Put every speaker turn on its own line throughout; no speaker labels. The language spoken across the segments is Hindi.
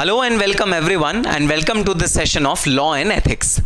Hello and welcome everyone and welcome to this session of Law and Ethics.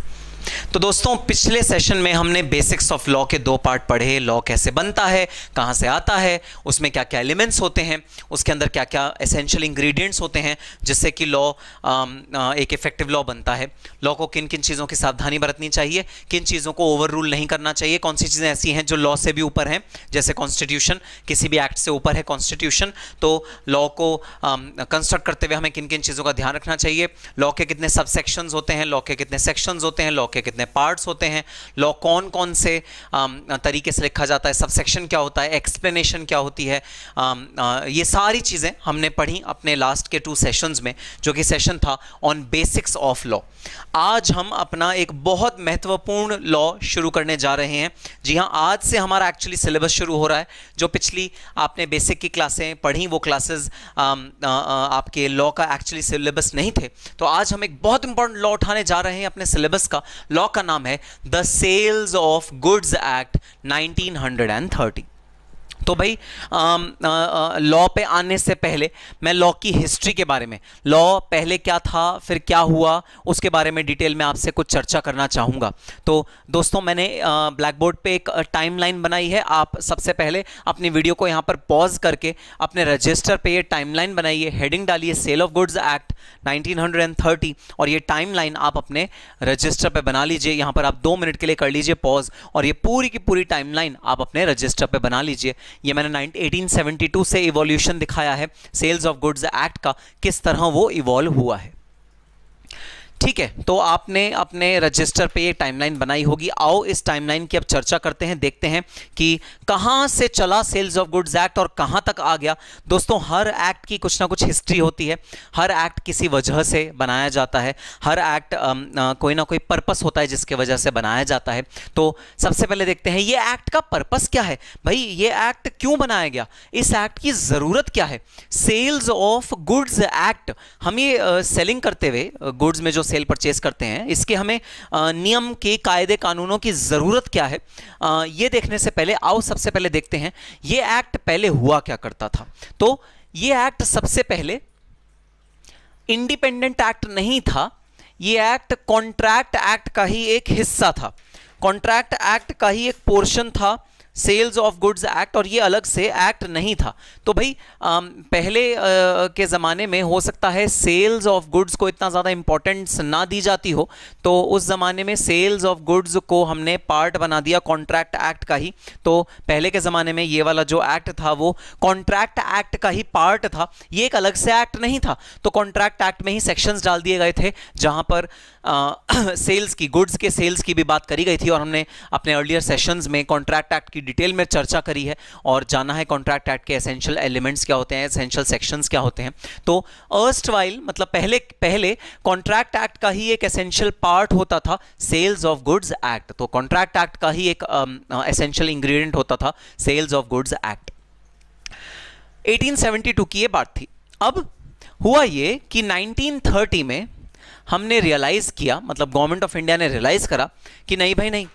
तो दोस्तों पिछले सेशन में हमने बेसिक्स ऑफ लॉ के दो पार्ट पढ़े लॉ कैसे बनता है कहां से आता है उसमें क्या क्या एलिमेंट्स होते हैं उसके अंदर क्या क्या एसेंशियल इंग्रेडिएंट्स होते हैं जिससे कि लॉ um, uh, एक इफेक्टिव लॉ बनता है लॉ को किन किन चीज़ों की सावधानी बरतनी चाहिए किन चीज़ों को ओवर रूल नहीं करना चाहिए कौन सी चीज़ें ऐसी हैं जो लॉ से भी ऊपर हैं जैसे कॉन्स्टिट्यूशन किसी भी एक्ट से ऊपर है कॉन्स्टिट्यूशन तो लॉ को कंस्ट्रक्ट um, करते हुए हमें किन किन चीज़ों का ध्यान रखना चाहिए लॉ के कितने सबसेक्शन होते हैं लॉ के कितने सेक्शन होते हैं लॉ के कितने पार्ट्स होते हैं लॉ कौन कौन से um, तरीके से लिखा जाता है सबसेक्शन क्या होता है एक्सप्लेनेशन क्या होती है um, uh, ये सारी चीज़ें हमने पढ़ी अपने लास्ट के टू सेशंस में जो कि सेशन था ऑन बेसिक्स ऑफ लॉ आज हम अपना एक बहुत महत्वपूर्ण लॉ शुरू करने जा रहे हैं जी हाँ आज से हमारा एक्चुअली सिलेबस शुरू हो रहा है जो पिछली आपने बेसिक की क्लासें पढ़ी वो क्लासेस um, uh, uh, आपके लॉ का एक्चुअली सिलेबस नहीं थे तो आज हम एक बहुत इंपॉर्टेंट लॉ उठाने जा रहे हैं अपने सिलेबस का लॉ का नाम है the sales of goods act 1930 तो भाई लॉ पे आने से पहले मैं लॉ की हिस्ट्री के बारे में लॉ पहले क्या था फिर क्या हुआ उसके बारे में डिटेल में आपसे कुछ चर्चा करना चाहूँगा तो दोस्तों मैंने ब्लैक बोर्ड पर एक टाइमलाइन बनाई है आप सबसे पहले अपनी वीडियो को यहाँ पर पॉज करके अपने रजिस्टर पर यह टाइमलाइन बनाइए हेडिंग डालिए सेल ऑफ गुड्स एक्ट 1930 और ये टाइमलाइन आप अपने रजिस्टर पे बना लीजिए यहाँ पर आप दो मिनट के लिए कर लीजिए पॉज और ये पूरी की पूरी टाइमलाइन आप अपने रजिस्टर पे बना लीजिए ये मैंने 1872 से इवोल्यूशन दिखाया है सेल्स ऑफ गुड्स एक्ट का किस तरह वो इवॉल्व हुआ है ठीक है तो आपने अपने रजिस्टर पे ये टाइमलाइन बनाई होगी आओ इस टाइमलाइन की अब चर्चा करते हैं देखते हैं कि कहाँ से चला सेल्स ऑफ गुड्स एक्ट और कहाँ तक आ गया दोस्तों हर एक्ट की कुछ ना कुछ हिस्ट्री होती है हर एक्ट किसी वजह से बनाया जाता है हर एक्ट कोई ना कोई पर्पस होता है जिसके वजह से बनाया जाता है तो सबसे पहले देखते हैं ये एक्ट का पर्पस क्या है भाई ये एक्ट क्यों बनाया गया इस एक्ट की ज़रूरत क्या है सेल्स ऑफ गुड्स एक्ट हम ये सेलिंग करते हुए गुड्स में जो सेल परचेज करते हैं इसके हमें नियम के कायदे कानूनों की ज़रूरत क्या है ये देखने से पहले आओ सबसे पहले देखते हैं ये एक्ट पहले हुआ क्या करता था तो ये एक्ट सबसे पहले इंडिपेंडेंट एक्ट नहीं था ये एक्ट कॉन्ट्रैक्ट एक्ट का ही एक हिस्सा था कॉन्ट्रैक्ट एक्ट का ही एक पोर्शन था सेल्स ऑफ गुड्स एक्ट और ये अलग से एक्ट नहीं था तो भाई पहले के ज़माने में हो सकता है सेल्स ऑफ गुड्स को इतना ज़्यादा इंपॉर्टेंस ना दी जाती हो तो उस ज़माने में सेल्स ऑफ गुड्स को हमने पार्ट बना दिया कॉन्ट्रैक्ट एक्ट का ही तो पहले के ज़माने में ये वाला जो एक्ट था वो कॉन्ट्रैक्ट एक्ट का ही पार्ट था ये एक अलग से एक्ट नहीं था तो कॉन्ट्रैक्ट एक्ट में ही सेक्शंस डाल दिए गए थे जहाँ पर सेल्स की गुड्स के सेल्स की भी बात करी गई थी और हमने अपने अर्लियर सेशंस में कॉन्ट्रैक्ट एक्ट की डिटेल में चर्चा करी है और जाना है कॉन्ट्रैक्ट एक्ट के एसेंशियल एलिमेंट्स क्या होते हैं एसेंशियल सेक्शंस क्या होते हैं तो अर्स्ट वाइल मतलब पहले पहले कॉन्ट्रैक्ट एक्ट का ही एक एसेंशियल पार्ट होता था सेल्स ऑफ गुड्स एक्ट तो कॉन्ट्रैक्ट एक्ट का ही एक एसेंशियल इंग्रीडियंट होता था सेल्स ऑफ गुड्स एक्ट 1872 की ये बात थी अब हुआ ये कि 1930 में हमने रियलाइज़ किया मतलब गवर्नमेंट ऑफ इंडिया ने रियलाइज़ करा कि नहीं भाई नहीं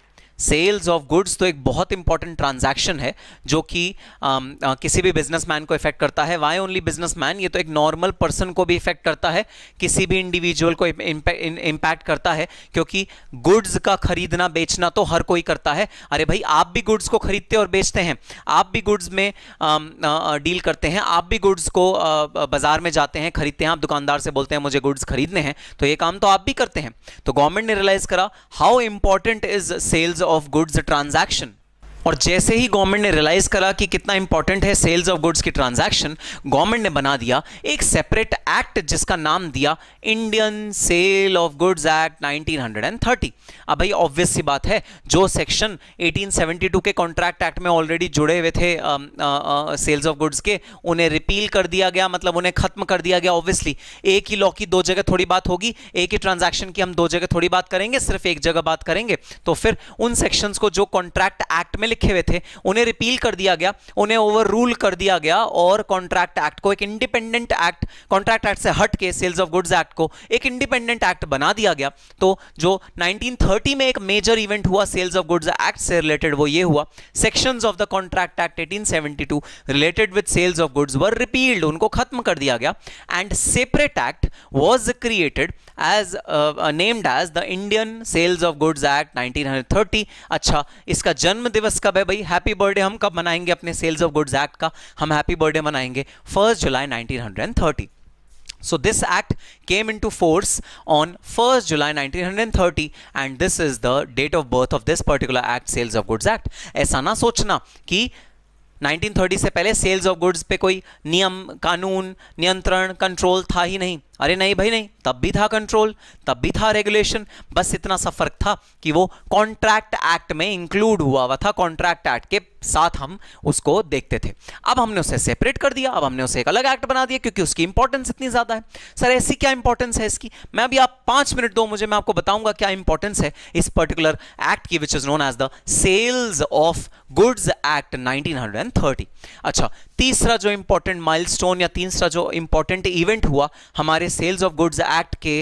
सेल्स ऑफ गुड्स तो एक बहुत इंपॉर्टेंट ट्रांजैक्शन है जो कि किसी भी बिजनेसमैन को इफेक्ट करता है वाई ओनली बिजनेसमैन ये तो एक नॉर्मल पर्सन को भी इफेक्ट करता है किसी भी इंडिविजुअल को इम्पैक्ट करता है क्योंकि गुड्स का खरीदना बेचना तो हर कोई करता है अरे भाई आप भी गुड्स को खरीदते और बेचते हैं आप भी गुड्स में डील करते हैं आप भी गुड्स को बाजार में जाते हैं खरीदते हैं आप दुकानदार से बोलते हैं मुझे गुड्स खरीदने हैं तो ये काम तो आप भी करते हैं तो गवर्नमेंट ने रियलाइज करा how important is sales of goods transaction और जैसे ही गवर्नमेंट ने रियलाइज करा कि कितना इंपॉर्टेंट है सेल्स ऑफ गुड्स की ट्रांजैक्शन गवर्नमेंट ने बना दिया एक सेपरेट एक्ट जिसका नाम दिया Indian sale of goods act 1930 अब भाई ऑब्वियस सी बात है जो सेक्शन 1872 के कॉन्ट्रैक्ट एक्ट में ऑलरेडी जुड़े हुए थे सेल्स ऑफ गुड्स के उन्हें रिपील कर दिया गया मतलब उन्हें खत्म कर दिया गया ऑब्वियसली एक ही लॉ की दो जगह थोड़ी बात होगी एक ही ट्रांजैक्शन की हम दो जगह थोड़ी बात करेंगे सिर्फ एक जगह बात करेंगे तो फिर उन सेक्शंस को जो कॉन्ट्रैक्ट एक्ट में लिखे हुए थे उन्हें रिपील कर दिया गया उन्हें ओवर रूल कर दिया गया और कॉन्ट्रैक्ट एक्ट को एक इंडिपेंडेंट एक्ट कॉन्ट्रैक्ट एक्ट से हट के सेल्स ऑफ गुड्स एक्ट को एक इंडिपेंडेंट एक्ट बना दिया गया तो जो 1930 में एक मेजर इवेंट हुआ सेल्स ऑफ गुड्स एक्ट से रिलेटेड वो ये हुआ section of the contract act eighteen related with sales of goods were repealed उनको खत्म कर दिया गया and separate act was created as named as the Indian sales of goods act 1930 अच्छा इसका जन्म दिवस सेल्स कब है भाई हैप्पी बर्थडे हम कब मनाएंगे अपने सेल्स ऑफ गुड्स एक्ट का हम हैप्पी बर्थडे मनाएंगे फर्स्ट जुलाई 1930 So this act came into force on 1st July 1930 and this is the date of birth of this particular act Sales of Goods Act. ऐसा ना सोचना कि 1930 से पहले सेल्स ऑफ गुड्स पे कोई नियम कानून नियंत्रण कंट्रोल था ही नहीं अरे नहीं भाई नहीं तब भी था कंट्रोल तब भी था रेगुलेशन बस इतना सा फर्क था कि वो कॉन्ट्रैक्ट एक्ट में इंक्लूड हुआ हुआ था कॉन्ट्रैक्ट एक्ट के साथ हम उसको देखते थे अब हमने उसे सेपरेट कर दिया अब हमने उसे एक अलग एक्ट बना दिया क्योंकि उसकी इंपॉर्टेंस इतनी ज़्यादा है सर ऐसी क्या इंपॉर्टेंस है इसकी मैं अभी आप पांच मिनट दो मुझे मैं आपको बताऊंगा क्या इंपॉर्टेंस है इस पर्टिकुलर एक्ट की which is known as the sales of goods act 1930 अच्छा तीसरा जो इंपॉर्टेंट माइलस्टोन या तीसरा जो इंपॉर्टेंट इवेंट हुआ हमारे सेल्स ऑफ गुड्स एक्ट के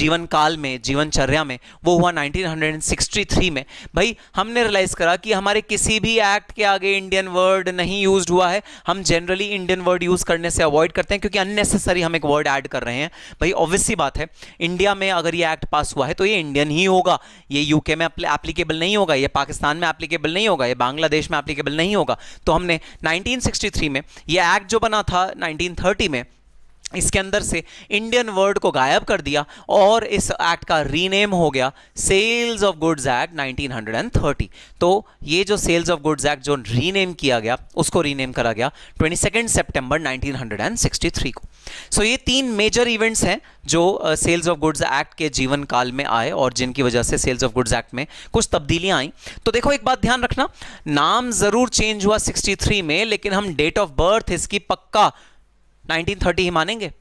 जीवन काल में जीवनचर्या में वो हुआ 1963 में भाई हमने रियलाइज़ करा कि हमारे किसी भी एक्ट के आगे इंडियन वर्ड नहीं यूज हुआ है हम जनरली इंडियन वर्ड यूज़ करने से अवॉइड करते हैं क्योंकि अननेसेसरी हम एक वर्ड ऐड कर रहे हैं भाई ऑब्वियसली बात है इंडिया में अगर ये एक्ट पास हुआ है तो ये इंडियन ही होगा ये यूके में एप्लीकेबल नहीं होगा ये पाकिस्तान में एप्लीकेबल नहीं होगा ये बांग्लादेश में एप्लीकेबल नहीं होगा तो हमने 1963 में ये एक्ट जो बना था 1930 में इसके अंदर से इंडियन वर्ड को गायब कर दिया और इस एक्ट का रीनेम हो गया सेल्स ऑफ गुड्स एक्ट 1930 तो ये जो सेल्स ऑफ गुड्स एक्ट जो रीनेम किया गया उसको रीनेम करा गया ट्वेंटी सितंबर 1963 को सो so ये तीन मेजर इवेंट्स हैं जो सेल्स ऑफ गुड्स एक्ट के जीवन काल में आए और जिनकी वजह से सेल्स ऑफ गुड्स एक्ट में कुछ तब्दीलियां आई तो देखो एक बात ध्यान रखना नाम ज़रूर चेंज हुआ 63 में लेकिन हम डेट ऑफ बर्थ इसकी पक्का 1930 ही मानेंगे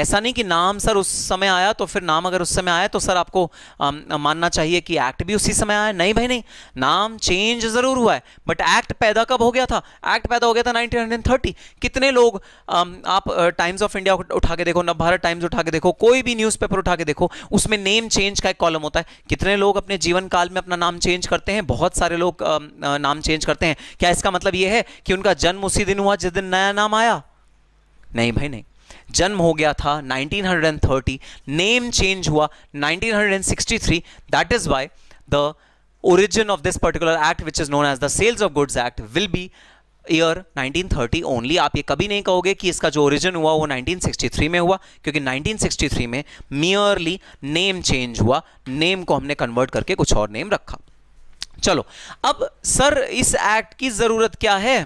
ऐसा नहीं कि नाम सर उस समय आया तो फिर नाम अगर उस समय आया तो सर आपको आ, मानना चाहिए कि एक्ट भी उसी समय आया नहीं भाई नहीं नाम चेंज ज़रूर हुआ है बट एक्ट पैदा कब हो गया था एक्ट पैदा हो गया था थर्टी कितने लोग आ, आप टाइम्स ऑफ इंडिया उठा के देखो नव भारत टाइम्स उठा के देखो कोई भी न्यूज़पेपर उठा के देखो उसमें नेम चेंज का एक कॉलम होता है कितने लोग अपने जीवन काल में अपना नाम चेंज करते हैं बहुत सारे लोग आ, नाम चेंज करते हैं क्या इसका मतलब ये है कि उनका जन्म उसी दिन हुआ जिस दिन नया नाम आया नहीं भाई नहीं जन्म हो गया था 1930 नेम चेंज हुआ 1963 that is why the origin of this particular act which is known as the sales of goods act will be year 1930 only आप ये कभी नहीं कहोगे कि इसका जो ओरिजिन हुआ वो 1963 में हुआ क्योंकि 1963 में मियरली नेम चेंज हुआ नेम को हमने कन्वर्ट करके कुछ और नेम रखा चलो अब सर इस एक्ट की ज़रूरत क्या है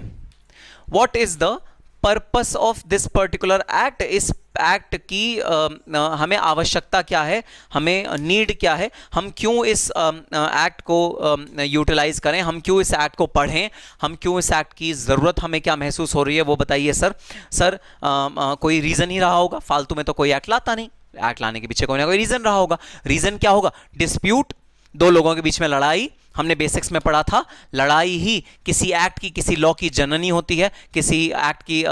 what is the purpose of this particular act इस एक्ट की आ, um, uh, हमें आवश्यकता क्या है हमें नीड uh, क्या है हम क्यों इस एक्ट um, uh, को यूटिलाइज um, करें हम क्यों इस एक्ट को पढ़ें हम क्यों इस एक्ट की ज़रूरत हमें क्या महसूस हो रही है वो बताइए सर सर आ, आ, कोई रीज़न ही रहा होगा फालतू में तो कोई एक्ट लाता नहीं एक्ट लाने के पीछे कोई ना कोई रीज़न रहा होगा रीज़न क्या होगा डिस्प्यूट दो लोगों के बीच में लड़ाई हमने बेसिक्स में पढ़ा था लड़ाई ही किसी एक्ट की किसी लॉ की जननी होती है किसी एक्ट की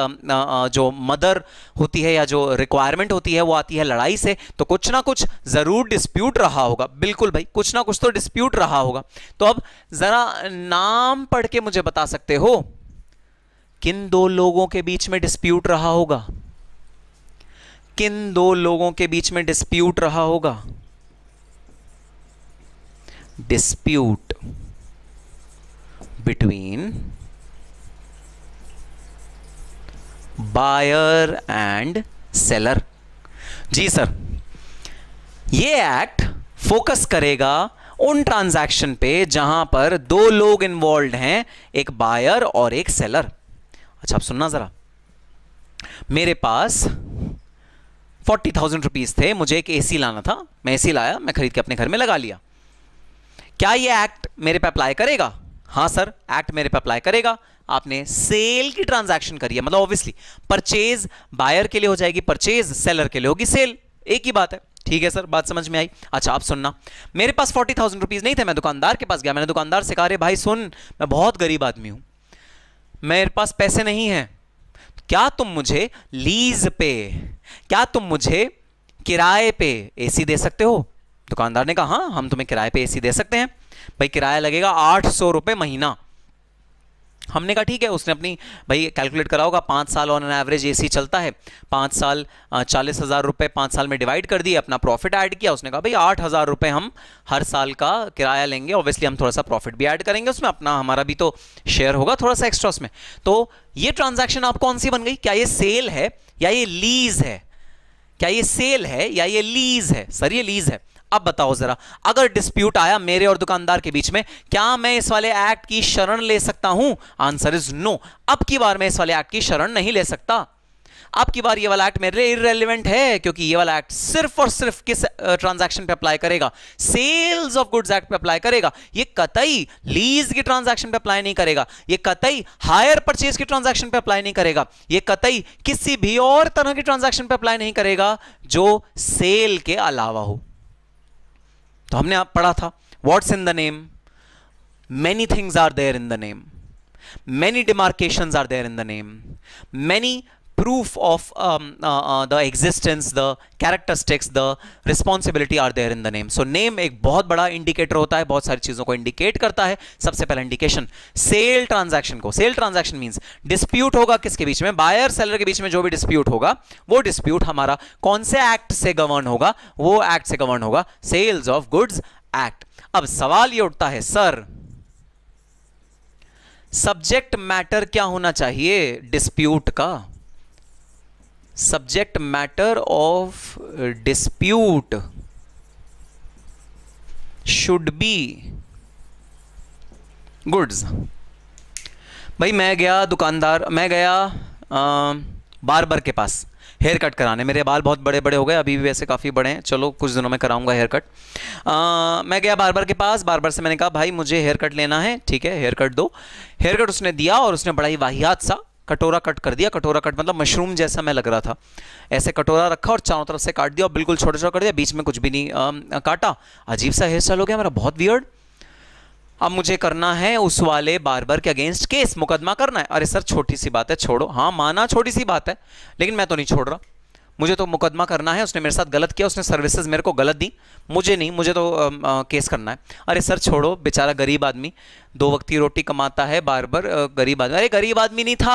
जो मदर होती है या जो रिक्वायरमेंट होती है वो आती है लड़ाई से तो कुछ ना कुछ ज़रूर डिस्प्यूट रहा होगा बिल्कुल भाई कुछ ना कुछ तो डिस्प्यूट रहा होगा तो अब ज़रा नाम पढ़ के मुझे बता सकते हो किन दो लोगों के बीच में डिस्प्यूट रहा होगा किन दो लोगों के बीच में डिस्प्यूट रहा होगा dispute between buyer and seller जी सर ये एक्ट फोकस करेगा उन ट्रांजैक्शन पे जहां पर दो लोग इन्वॉल्व हैं एक बायर और एक सेलर अच्छा आप सुनना ज़रा मेरे पास फोर्टी थाउजेंड रुपीज़ थे मुझे एक एसी लाना था मैं एसी लाया मैं खरीद के अपने घर में लगा लिया क्या ये एक्ट मेरे पे अप्लाई करेगा हाँ सर एक्ट मेरे पे अप्लाई करेगा आपने सेल की ट्रांजैक्शन करी है मतलब ऑब्वियसली परचेज बायर के लिए हो जाएगी परचेज सेलर के लिए होगी सेल एक ही बात है ठीक है सर बात समझ में आई अच्छा आप सुनना मेरे पास फोर्टी थाउजेंड रुपीज़ नहीं थे मैं दुकानदार के पास गया मैंने दुकानदार से कहा रे भाई सुन मैं बहुत गरीब आदमी हूँ मेरे पास पैसे नहीं हैं क्या तुम मुझे लीज पे क्या तुम मुझे किराए पे एसी दे सकते हो दुकानदार ने कहा हाँ हम तुम्हें किराए पे एसी दे सकते हैं भाई किराया लगेगा आठ सौ रुपये महीना हमने कहा ठीक है उसने अपनी भाई कैलकुलेट करा होगा पाँच साल ऑन एन एवरेज एसी चलता है पाँच साल चालीस हज़ार रुपये पाँच साल में डिवाइड कर दिए अपना प्रॉफिट ऐड किया उसने कहा भाई आठ हज़ार रुपये हम हर साल का किराया लेंगे ऑब्वियसली हम थोड़ा सा प्रॉफिट भी ऐड करेंगे उसमें अपना हमारा भी तो शेयर होगा थोड़ा सा एक्स्ट्रा उसमें तो ये ट्रांजेक्शन आप कौन सी बन गई क्या ये सेल है या ये लीज है क्या ये सेल है या ये लीज है सर ये लीज है अब बताओ जरा अगर डिस्प्यूट आया मेरे और दुकानदार के बीच में क्या मैं इस वाले एक्ट की शरण ले सकता हूं आंसर इज नो अब की बार मैं इस वाले एक्ट की शरण नहीं ले सकता अब की बार ये वाला एक्ट मेरे लिए इरेलीवेंट है क्योंकि ये वाला एक्ट सिर्फ और सिर्फ किस ट्रांजैक्शन पे अप्लाई करेगा सेल्स ऑफ गुड्स एक्ट पे अप्लाई करेगा ये कतई लीज की ट्रांजैक्शन पे अप्लाई नहीं करेगा ये कतई हायर परचेज की ट्रांजैक्शन पे अप्लाई नहीं करेगा ये कतई किसी भी और तरह की ट्रांजेक्शन पे अप्लाई नहीं करेगा जो सेल के अलावा हो तो हमने आप पढ़ा था what's in the name many things are there in the name many demarcation are there in the name many proof of um, uh, uh, the existence, the characteristics, the responsibility are there in the name. So name एक बहुत बड़ा indicator होता है बहुत सारी चीज़ों को indicate करता है सबसे पहला indication sale transaction को sale transaction means dispute होगा किसके बीच में buyer seller के बीच में जो भी dispute होगा वो dispute हमारा कौन से act से govern होगा वो act से govern होगा sales of goods act अब सवाल ये उठता है sir सब्जेक्ट मैटर क्या होना चाहिए डिस्प्यूट का subject matter of dispute should be goods भाई मैं गया दुकानदार मैं गया बारबर के पास हेयर कट कराने मेरे बाल बहुत बड़े बड़े हो गए अभी भी वैसे काफ़ी बड़े हैं चलो कुछ दिनों में कराऊंगा हेयर कट मैं गया बारबर के पास बारबर से मैंने कहा भाई मुझे हेयर कट लेना है ठीक है हेयर कट दो हेयर कट उसने दिया और उसने बड़ा ही वाहियात सा कटोरा कट कर दिया कटोरा कट मतलब मशरूम जैसा मैं लग रहा था ऐसे कटोरा रखा और चारों तरफ से काट दिया और बिल्कुल छोटा छोटा कर दिया बीच में कुछ भी नहीं आ, काटा अजीब सा हेयर स्टाइल हो गया मेरा बहुत वियर्ड अब मुझे करना है उस वाले बार के अगेंस्ट केस मुकदमा करना है अरे सर छोटी सी बात है छोड़ो हाँ माना छोटी सी बात है लेकिन मैं तो नहीं छोड़ रहा मुझे तो मुकदमा करना है उसने मेरे साथ गलत किया उसने सर्विसेज मेरे को गलत दी मुझे नहीं मुझे तो आ, आ, केस करना है अरे सर छोड़ो बेचारा गरीब आदमी दो वक्त की रोटी कमाता है बार बार गरीब आदमी अरे गरीब आदमी नहीं था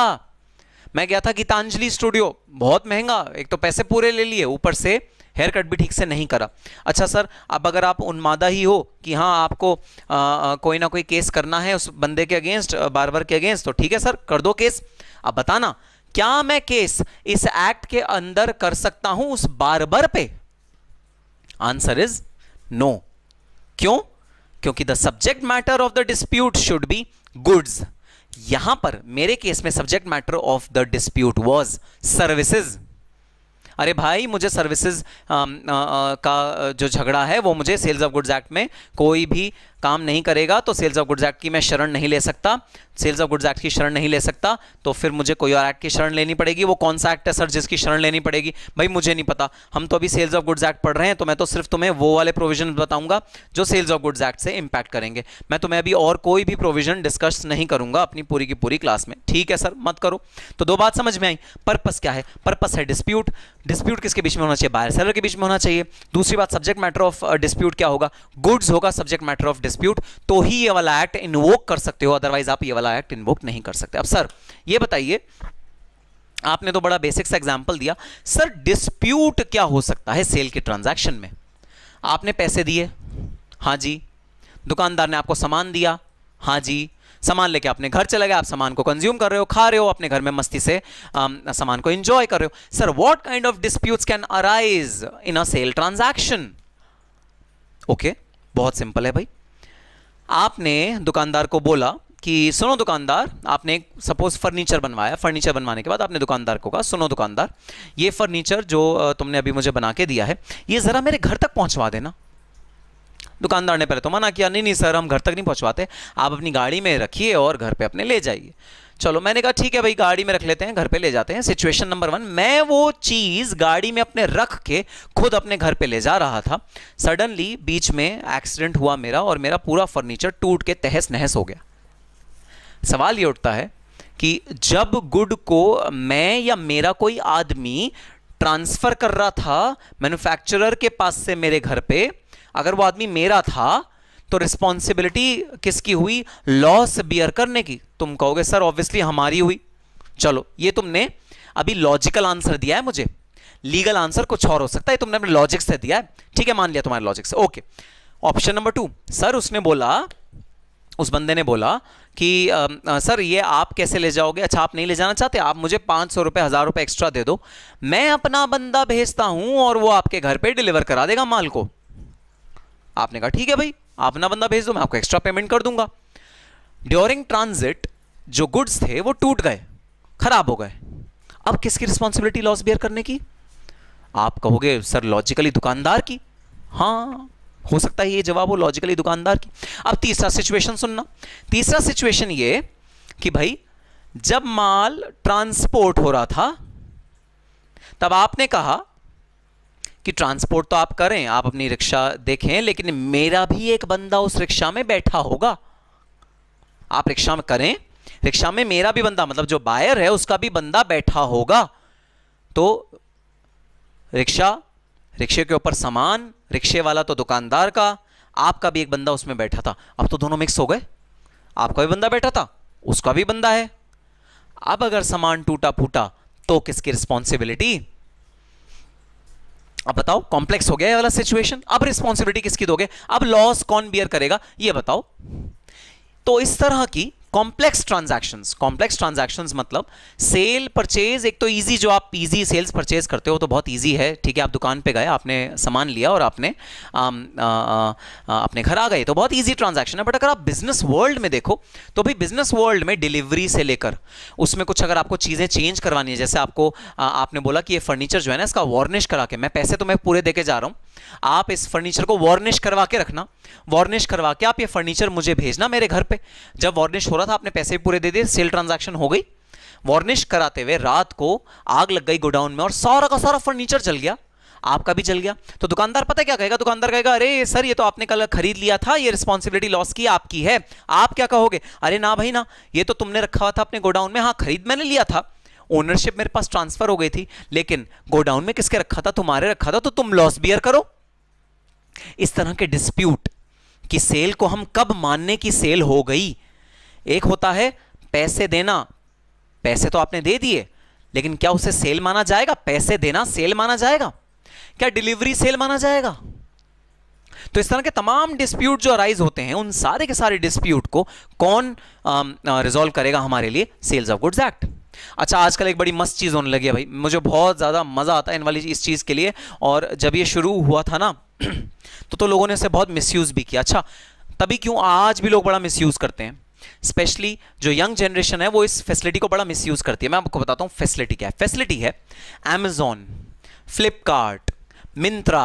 मैं गया था गीतांजलि स्टूडियो बहुत महंगा एक तो पैसे पूरे ले लिए ऊपर से हेयर कट भी ठीक से नहीं करा अच्छा सर अब अगर आप उन्मादा ही हो कि हाँ आपको आ, आ, कोई ना कोई केस करना है उस बंदे के अगेंस्ट बार बार के अगेंस्ट तो ठीक है सर कर दो केस अब बताना क्या मैं केस इस एक्ट के अंदर कर सकता हूं उस बार्बर पे आंसर इज नो क्यों क्योंकि the subject matter of the dispute should be goods यहां पर मेरे केस में subject matter of the dispute was services अरे भाई मुझे सर्विसेज का जो झगड़ा है वो मुझे सेल्स ऑफ गुड्स एक्ट में कोई भी काम नहीं करेगा तो सेल्स ऑफ गुड्स एक्ट की मैं शरण नहीं ले सकता सेल्स ऑफ गुड्स एक्ट की शरण नहीं ले सकता तो फिर मुझे कोई और एक्ट की शरण लेनी पड़ेगी वो कौन सा एक्ट है सर जिसकी शरण लेनी पड़ेगी भाई मुझे नहीं पता हम तो अभी सेल्स ऑफ गुड्स एक्ट पढ़ रहे हैं तो मैं तो सिर्फ तुम्हें वो वाले प्रोविजन बताऊंगा जो सेल्स ऑफ गुड्स एक्ट से इंपैक्ट करेंगे मैं तुम्हें अभी और कोई भी प्रोविजन डिस्कस नहीं करूंगा अपनी पूरी की पूरी क्लास में ठीक है सर मत करो तो दो बात समझ में आई पर्पस क्या है पर्पस है डिस्प्यूट डिस्प्यूट किसके बीच में होना चाहिए बायर सेलर के बीच में होना चाहिए दूसरी बात सब्जेक्ट मैटर ऑफ डिस्प्यूट क्या होगा गुड्स होगा सब्जेक्ट मैटर ऑफ डिस्प्यूट तो ही ये वाला एक्ट इन्वोक कर सकते हो अदरवाइज आप ये वाला एक्ट इन्वोक नहीं कर सकते अब सर ये बताइए आपने तो बड़ा बेसिक सा एग्जाम्पल दिया सर डिस्प्यूट क्या हो सकता है सेल के ट्रांजैक्शन में आपने पैसे दिए हाँ जी दुकानदार ने आपको सामान दिया हाँ जी सामान लेके अपने घर चले गए आप सामान को कंज्यूम कर रहे हो खा रहे हो अपने घर में मस्ती से सामान को एंजॉय कर रहे हो sir what kind of disputes can arise in a sale transaction okay बहुत सिंपल है भाई आपने दुकानदार को बोला कि सुनो दुकानदार आपने सपोज फर्नीचर बनवाया फर्नीचर बनवाने के बाद आपने दुकानदार को कहा सुनो दुकानदार ये फर्नीचर जो तुमने अभी मुझे बना के दिया है ये ज़रा मेरे घर तक पहुँचवा देना दुकानदार ने पहले तो मना किया नहीं नहीं सर हम घर तक नहीं पहुँचवाते आप अपनी गाड़ी में रखिए और घर पर अपने ले जाइए चलो मैंने कहा ठीक है भाई गाड़ी में रख लेते हैं घर पे ले जाते हैं सिचुएशन नंबर वन मैं वो चीज़ गाड़ी में अपने रख के खुद अपने घर पे ले जा रहा था सडनली बीच में एक्सीडेंट हुआ मेरा और मेरा पूरा फर्नीचर टूट के तहस नहस हो गया सवाल ये उठता है कि जब गुड को मैं या मेरा कोई आदमी ट्रांसफ़र कर रहा था मैन्युफैक्चरर के पास से मेरे घर पे अगर वो आदमी मेरा था तो रिस्पॉन्सिबिलिटी किसकी हुई लॉस बियर करने की तुम कहोगे सर ऑब्वियसली हमारी हुई चलो ये तुमने अभी लॉजिकल आंसर दिया है मुझे लीगल आंसर कुछ और हो सकता है तुमने अपने लॉजिक से दिया है ठीक है मान लिया तुम्हारे लॉजिक से okay option number two sir उसने बोला उस बंदे ने बोला कि आ, आ, सर ये आप कैसे ले जाओगे अच्छा आप नहीं ले जाना चाहते आप मुझे पाँच सौ रुपये हज़ार रुपये एक्स्ट्रा दे दो मैं अपना बंदा भेजता हूँ और वो आपके घर पे डिलीवर करा देगा माल को आपने कहा ठीक है भाई आप अपना बंदा भेज दो मैं आपको एक्स्ट्रा पेमेंट कर दूंगा ड्यूरिंग ट्रांजिट जो गुड्स थे वो टूट गए खराब हो गए अब किसकी रिस्पॉन्सिबिलिटी लॉस बेयर करने की आप कहोगे सर लॉजिकली दुकानदार की हाँ हो सकता है ये जवाब हो लॉजिकली दुकानदार की अब तीसरा सिचुएशन सुनना तीसरा सिचुएशन ये कि भाई जब माल ट्रांसपोर्ट हो रहा था तब आपने कहा कि ट्रांसपोर्ट तो आप करें आप अपनी रिक्शा देखें लेकिन मेरा भी एक बंदा उस रिक्शा में बैठा होगा आप रिक्शा में करें रिक्शा में मेरा भी बंदा मतलब जो बायर है उसका भी बंदा बैठा होगा तो रिक्शा रिक्शे के ऊपर सामान रिक्शे वाला तो दुकानदार का आपका भी एक बंदा उसमें बैठा था अब तो दोनों मिक्स हो गए आपका भी बंदा बैठा था उसका भी बंदा है अब अगर सामान टूटा फूटा तो किसकी रिस्पॉन्सिबिलिटी अब बताओ कॉम्प्लेक्स हो गया ये वाला सिचुएशन अब रिस्पॉन्सिबिलिटी किसकी दोगे अब लॉस कौन बियर करेगा ये बताओ तो इस तरह की कॉम्प्लेक्स ट्रांजैक्शंस कॉम्प्लेक्स ट्रांजैक्शंस मतलब सेल परचेज एक तो इजी जो आप इजी सेल्स परचेज करते हो तो बहुत इजी है ठीक है आप दुकान पे गए आपने सामान लिया और आपने आ, आ, आ, आ, अपने घर आ गए तो बहुत इजी ट्रांजैक्शन है बट अगर आप बिजनेस वर्ल्ड में देखो तो भाई बिजनेस वर्ल्ड में डिलीवरी से लेकर उसमें कुछ अगर आपको चीज़ें चेंज करवानी है जैसे आपको आ, आपने बोला कि ये फर्नीचर जो है ना इसका वार्निश करा के मैं पैसे तो मैं पूरे दे के जा रहा हूँ आप इस फर्नीचर को वार्निश करवा के रखना वार्निश करवा के आप ये फर्नीचर मुझे भेजना मेरे घर पे जब वार्निश हो रहा था आपने पैसे भी पूरे दे दिए सेल ट्रांजैक्शन हो गई वार्निश कराते हुए रात को आग लग गई गोडाउन में और सारा का सारा फर्नीचर जल गया आपका भी जल गया तो दुकानदार पता क्या कहेगा दुकानदार कहेगा अरे सर ये तो आपने कल खरीद लिया था ये रिस्पॉन्सिबिलिटी लॉस की आपकी है आप क्या कहोगे अरे ना भाई ना ये तो तुमने रखा हुआ था अपने गोडाउन में हाँ खरीद मैंने लिया था ओनरशिप मेरे पास ट्रांसफर हो गई थी लेकिन गोडाउन में किसके रखा था तुम्हारे रखा था तो तुम लॉस बियर करो इस तरह के डिस्प्यूट कि सेल को हम कब मानने की सेल हो गई एक होता है पैसे देना पैसे तो आपने दे दिए लेकिन क्या उसे सेल माना जाएगा पैसे देना सेल माना जाएगा क्या डिलीवरी सेल माना जाएगा तो इस तरह के तमाम डिस्प्यूट जो अराइज होते हैं उन सारे के सारे डिस्प्यूट को कौन रिजोल्व करेगा हमारे लिए सेल्स ऑफ गुड्स एक्ट अच्छा आजकल एक बड़ी मस्त चीज़ होने लगी है भाई मुझे बहुत ज़्यादा मज़ा आता है इन वाली इस चीज़ के लिए और जब ये शुरू हुआ था ना तो तो लोगों ने इसे बहुत मिसयूज़ भी किया अच्छा तभी क्यों आज भी लोग बड़ा मिसयूज़ करते हैं स्पेशली जो यंग जनरेशन है वो इस फैसिलिटी को बड़ा मिसयूज़ करती है मैं आपको बताता हूँ फैसिलिटी क्या है फैसिलिटी है अमेजोन फ्लिपकार्ट मिंत्रा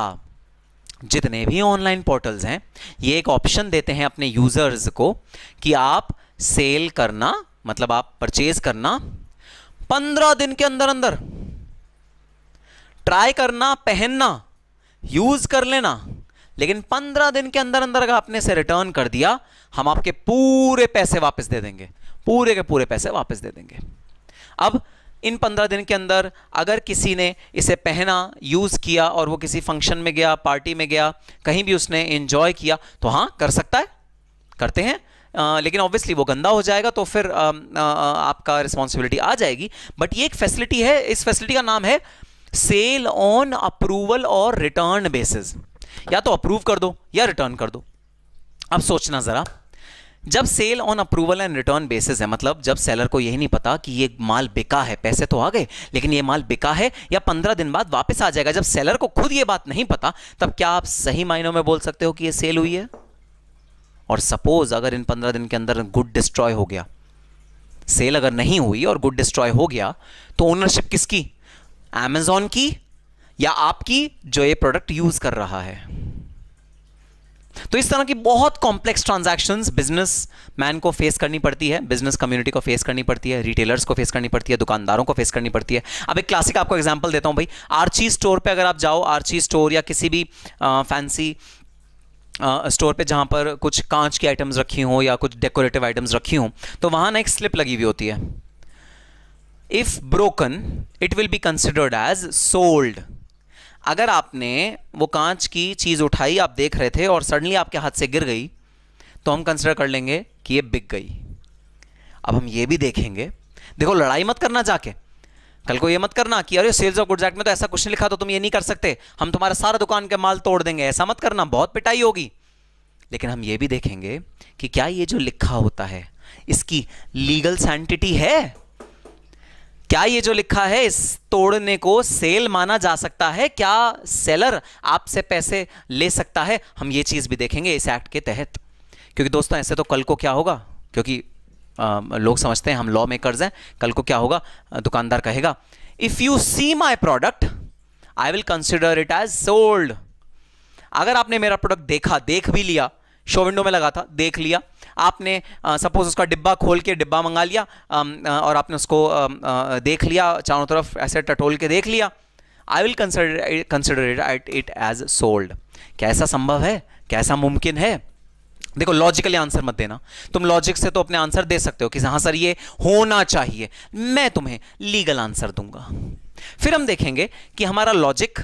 जितने भी ऑनलाइन पोर्टल्स हैं ये एक ऑप्शन देते हैं अपने यूज़र्स को कि आप सेल करना मतलब आप परचेज करना पंद्रह दिन के अंदर अंदर ट्राई करना पहनना यूज कर लेना लेकिन पंद्रह दिन के अंदर अंदर अगर आपने इसे रिटर्न कर दिया हम आपके पूरे पैसे वापस दे देंगे पूरे के पूरे पैसे वापस दे देंगे अब इन पंद्रह दिन के अंदर अगर किसी ने इसे पहना यूज़ किया और वो किसी फंक्शन में गया पार्टी में गया कहीं भी उसने इंजॉय किया तो हाँ कर सकता है करते हैं लेकिन ऑब्वियसली वो गंदा हो जाएगा तो फिर आ, आ, आपका रिस्पॉन्सिबिलिटी आ जाएगी बट ये एक फैसिलिटी है इस फैसिलिटी का नाम है सेल ऑन अप्रूवल और रिटर्न बेसिस या तो अप्रूव कर दो या रिटर्न कर दो अब सोचना ज़रा जब sale on approval and return basis है मतलब जब सेलर को यही नहीं पता कि ये माल बिका है पैसे तो आ गए लेकिन ये माल बिका है या पंद्रह दिन बाद वापस आ जाएगा जब सेलर को खुद ये बात नहीं पता तब क्या आप सही मायनों में बोल सकते हो कि ये सेल हुई है और सपोज अगर इन पंद्रह दिन के अंदर गुड डिस्ट्रॉय हो गया सेल अगर नहीं हुई और गुड डिस्ट्रॉय हो गया तो ओनरशिप किसकी एमेजॉन की या आपकी जो ये प्रोडक्ट यूज कर रहा है तो इस तरह की बहुत कॉम्प्लेक्स ट्रांजैक्शंस बिजनेस मैन को फेस करनी पड़ती है बिजनेस कम्युनिटी को फेस करनी पड़ती है रिटेलर्स को फेस करनी पड़ती है दुकानदारों को फेस करनी पड़ती है अब एक क्लासिक आपको एग्जांपल देता हूं भाई आर्ची स्टोर पे अगर आप जाओ आर्ची स्टोर या किसी भी फैंसी स्टोर पे जहाँ पर कुछ कांच की आइटम्स रखी हों या कुछ डेकोरेटिव आइटम्स रखी हों तो वहाँ ना एक स्लिप लगी हुई होती है if broken it will be considered as sold अगर आपने वो कांच की चीज़ उठाई आप देख रहे थे और सडनली आपके हाथ से गिर गई तो हम कंसिडर कर लेंगे कि ये बिक गई अब हम ये भी देखेंगे देखो लड़ाई मत करना जाके कल को ये मत करना कि अरे सेल्स ऑफ गुड्स एक्ट में तो ऐसा कुछ नहीं लिखा तो तुम ये नहीं कर सकते हम तुम्हारा सारा दुकान के माल तोड़ देंगे ऐसा मत करना बहुत पिटाई होगी लेकिन हम ये भी देखेंगे कि क्या ये जो लिखा होता है इसकी लीगल सेंटिटी है क्या ये जो लिखा है इस तोड़ने को सेल माना जा सकता है क्या सेलर आपसे पैसे ले सकता है हम ये चीज़ भी देखेंगे इस एक्ट के तहत क्योंकि दोस्तों ऐसे तो कल को क्या होगा क्योंकि लोग समझते हैं हम लॉ मेकर्स हैं कल को क्या होगा दुकानदार कहेगा if you see my product I will consider it as sold अगर आपने मेरा प्रोडक्ट देखा देख भी लिया शो विंडो में लगा था देख लिया आपने सपोज उसका डिब्बा खोल के डिब्बा मंगा लिया आ, और आपने उसको आ, आ, देख लिया चारों तरफ ऐसे टटोल के देख लिया I will consider consider it it as sold कैसा संभव है कैसा मुमकिन है देखो लॉजिकली आंसर मत देना तुम लॉजिक से तो अपने आंसर दे सकते हो कि हाँ सर ये होना चाहिए मैं तुम्हें लीगल आंसर दूंगा फिर हम देखेंगे कि हमारा लॉजिक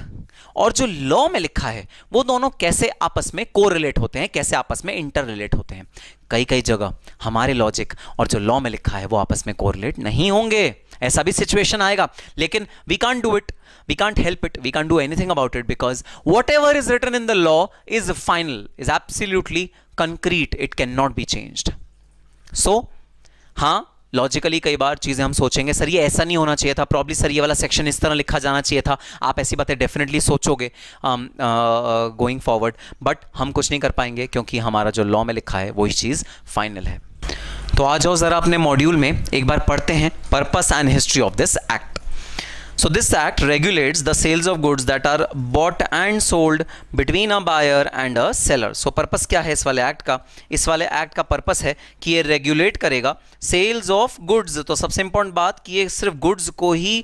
और जो लॉ में लिखा है वो दोनों कैसे आपस में कोरिलेट होते हैं कैसे आपस में इंटर रिलेट होते हैं कई कई जगह हमारे लॉजिक और जो लॉ में लिखा है वो आपस में कोरिलेट नहीं होंगे ऐसा भी सिचुएशन आएगा लेकिन we can't do it we can't help it we can't do anything about it because whatever is written in the law is final is absolutely concrete it can not be changed so हाँ लॉजिकली कई बार चीज़ें हम सोचेंगे सर ये ऐसा नहीं होना चाहिए था प्रॉब्ली सर ये वाला सेक्शन इस तरह लिखा जाना चाहिए था आप ऐसी बातें डेफिनेटली सोचोगे गोइंग फॉरवर्ड बट हम कुछ नहीं कर पाएंगे क्योंकि हमारा जो लॉ में लिखा है वही चीज़ फाइनल है तो आ जाओ ज़रा अपने मॉड्यूल में एक बार पढ़ते हैं purpose and history of this act So this act regulates the sales of goods that are bought and sold between a buyer and a seller. So purpose kya hai is wale act ka is wale act ka purpose hai ki ye regulate karega sales of goods to sabse important baat ki ye sirf goods ko hi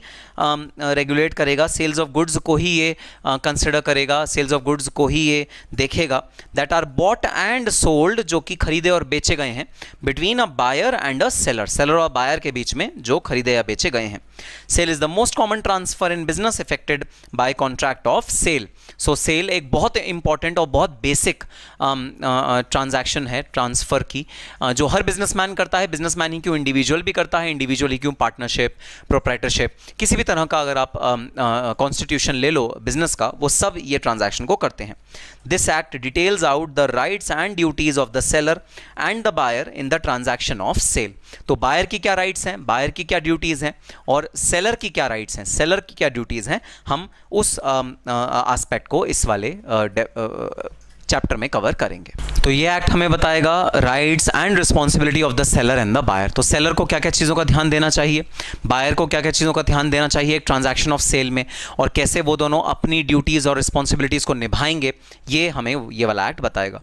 um, regulate karega sales of goods ko hi ye uh, consider karega sales of goods ko hi ye dekhega that are bought and sold jo ki खरीदे aur beche gaye hain between a buyer and a seller seller aur buyer ke beech mein jo खरीदे ya beche gaye hain sale is the most common transfer in business effected by contract of sale so sale एक बहुत इंपॉर्टेंट और बहुत basic transaction um, uh, uh है ट्रांसफर की uh, जो हर बिजनेसमैन करता है बिजनेसमैन ही क्यों इंडिविजुअल भी करता है इंडिविजुअल ही क्यों पार्टनरशिप प्रोप्राइटरशिप किसी भी तरह का अगर आप कॉन्स्टिट्यूशन um, uh, uh, ले लो बिजनेस का वो सब ये ट्रांजैक्शन को करते हैं this act details out the rights and duties of the seller and the buyer in the transaction of sale तो बायर की क्या राइट्स हैं बायर की क्या ड्यूटीज़ हैं और सेलर की क्या राइट्स हैं सेलर की क्या ड्यूटीज़ हैं हम उस एस्पेक्ट को इस वाले चैप्टर में कवर करेंगे तो ये एक्ट हमें बताएगा rights and responsibility of the seller and the buyer तो सेलर को क्या क्या चीज़ों का ध्यान देना चाहिए बायर को क्या क्या चीज़ों का ध्यान देना चाहिए एक ट्रांजैक्शन ऑफ सेल में और कैसे वो दोनों अपनी ड्यूटीज़ और रिस्पॉन्सिबिलिटीज़ को निभाएंगे ये हमें ये वाला एक्ट बताएगा